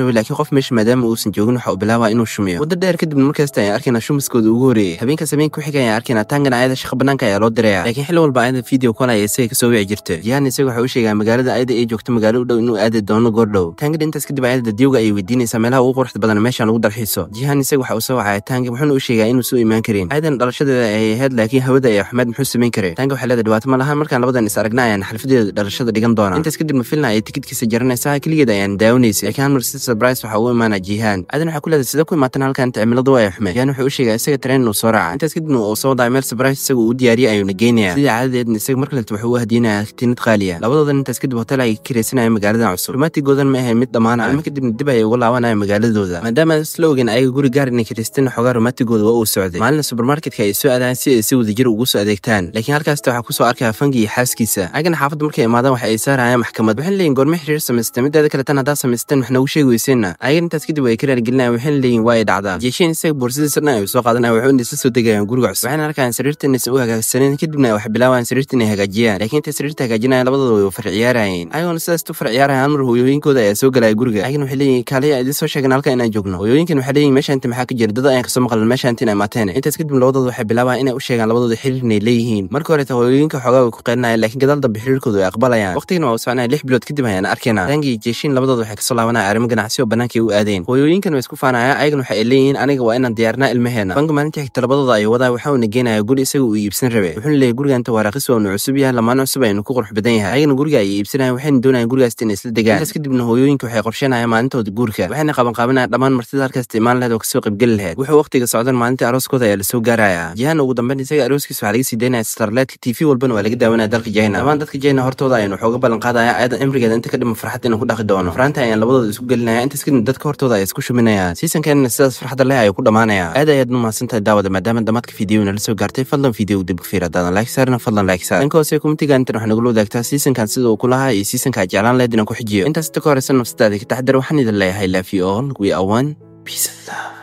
rabay laakiin qof meesha maadaama uusan joogin waxaa u bilaabaa inuu shumiyo wadda dheer kadibna markaasta ayaan arkayna shumiskooda ugu horeeyey habeenka habeenka ku xiga ayaan arkayna taangan ayada shaqa bannaanka ayaa loo diraya laakiin xilli walba ayada video kool ayaa isaga kasoo wici jirta yaan isaga waxa u sheegaa magaalada ayada ay joogto magaalo u dhow inuu aadi doono goordhow taangan intaas kadib ayada diyowga ayay weydiinaysaa meelaha ugu quruxda badan meeshaan lagu dalxiiso jihan isaga waxa uu soo wacaya tanga wuxuuna u sheegaa inuu soo imaan karin ayadan dhalashadeeda ayay ahayd laakiin hawada ayaa xumaad muxuu samayn karay taangan waxaa leeda dhibaato ma lahan markaan labadan is aragna ayaan xalfadeeda dhalashada dhigan doonaa intaas kadib mafilna ayay tikidkiisa jaranaysaa keligeed ayaan daawanaysa laakiin hal mar si sabrise waxa uu imaanaa jihaan aadan waxaa ku leedahay sida ku imaatan halkan cimiladu ay xume jihaan wuxuu u sheegaa isaga tareen uu soo raaca intaas kadibna uu soo wadaa meel sabrise isaga uu diyaariyay ayuuna geynaya sida caadadeedna isaga mar kaleeto wuxuu u hadiyinaya katiinad qaaliya labadoodan intaas kadib hotel ay kiraysanaya magaalada cusub rumaatigoodan ma ahay mid dhammaan ah ilma kadibna dib ayay uga laabanaya magaaladooda maadaama slogan ayaga guri gaar inay kiraysteen xoogaa rumaatigooda waa uu socday maalina subermarketka ay soo aadaan si ay si wadajir ugu soo adeegtaan laakiin halkaasta waxaa kusoo arkaya fangi iyo xaaskiisa agana xaafadda markay imaadaan waxa ay saarayaan maxkamad waxayna leeyiin goorma xiriir samaysta midaada kale tan haddaa samaysteen wax noogu sheegi weyseenna ayaga intaas kadib ay ka raaligelinaya waxayna leeyiin waa ay dhacdaa jeesheen isaga boorsidiisana ay soo qaadanaya waxu inaysa soo degayaan guriga cusub waxayna arkaan sariirta inaysan u hagaagsaneyn kadibna wax bilaawaan sariirta inay hagaajiyaan laakiin intay sariirta hagaajinaya labadooda way far ciyaarayeen ayagoona sidaas u amar hoyooyinkooda ayaa soo galaya guriga ayagana waxay leeyiin kaaliya idiin soo sheegan halkan inaan joogno hoyooyinkan waxay leeyiin meeshaanta maxaa ka jira dad ayaan kasoo maqlan meeshaanta inay maateen intaas kadib labadooda waxay bilaabaan inay u sheegaan labadooda xiriir inay leeyihiin marka horeta hoyooyinka xoogaa way ku qeynayaan laakiin gadaal dambe xiriirkooda way aqbalayaan waqtigana waa laabanaya lix bilood kadib hayaan arkayna rangi jeeshiin labadood waxay kasoo laabanaya arrimo ganacsi oo bannaankii u aadeen hooyooyinkan way isku faanaya ayagana waxay leeyihiin aniga waa inaan diyaarnaa ilmaheena banka maalintii xigta labadooda ayuu wadaa waxa uuna geenaya guri isaga uu iibsan rabe wuxuuna leeyahy guriga inta waraaqis waa unu cusub yahay lamaan cusub aynu ku qurux badan yahay ayagana guriga ayay iibsanayaan waxayna doonayaan gurigaas inay isla degaan intaas kadibna hooyooyinka waxay qorsheenayaan maalintooda guurka waxayna qabanqaabanayaan dhammaan martida halkaasta imaan laheed oo kasoo qaybgeli laheed wuxuu waqtiga socdan maalintii arooskooda ayaa lasoo gaaraya jihan ugu dambeyn isaga arooskiisa waxaa laga sii daynaya starletka t v walbana waa laga daawanaya dalka jahina dhammaan dadka jahina hortooda aynu waxooga ballanqaadaya doonayaa cimrigeeda inta ka dhiman farxad inaan ku dhaqi doono faraanta ayaan labadooda isku gelinaya intaas kadib dadka hortooda ayaa isku shuminaya siisankeenana sidaas farxadda leh ayuu ku dhammaanaya aad ayaad mahadsantahay daawada maadaama dhamaadka fideoyna la soo gaartay fadlan fideo dib ku fiir haddaadan like saarina fadlan like saar dhanka hoose kumitigan intan waxaa nagula wadaagtaa siisankan sida uu ku lahaa iyo siisanka jeclaan lahayd ku xijiyo intaas inta ka horeysa nafsadaada ka taxdar waxaan idin leeyahay laafi all we are one peace and love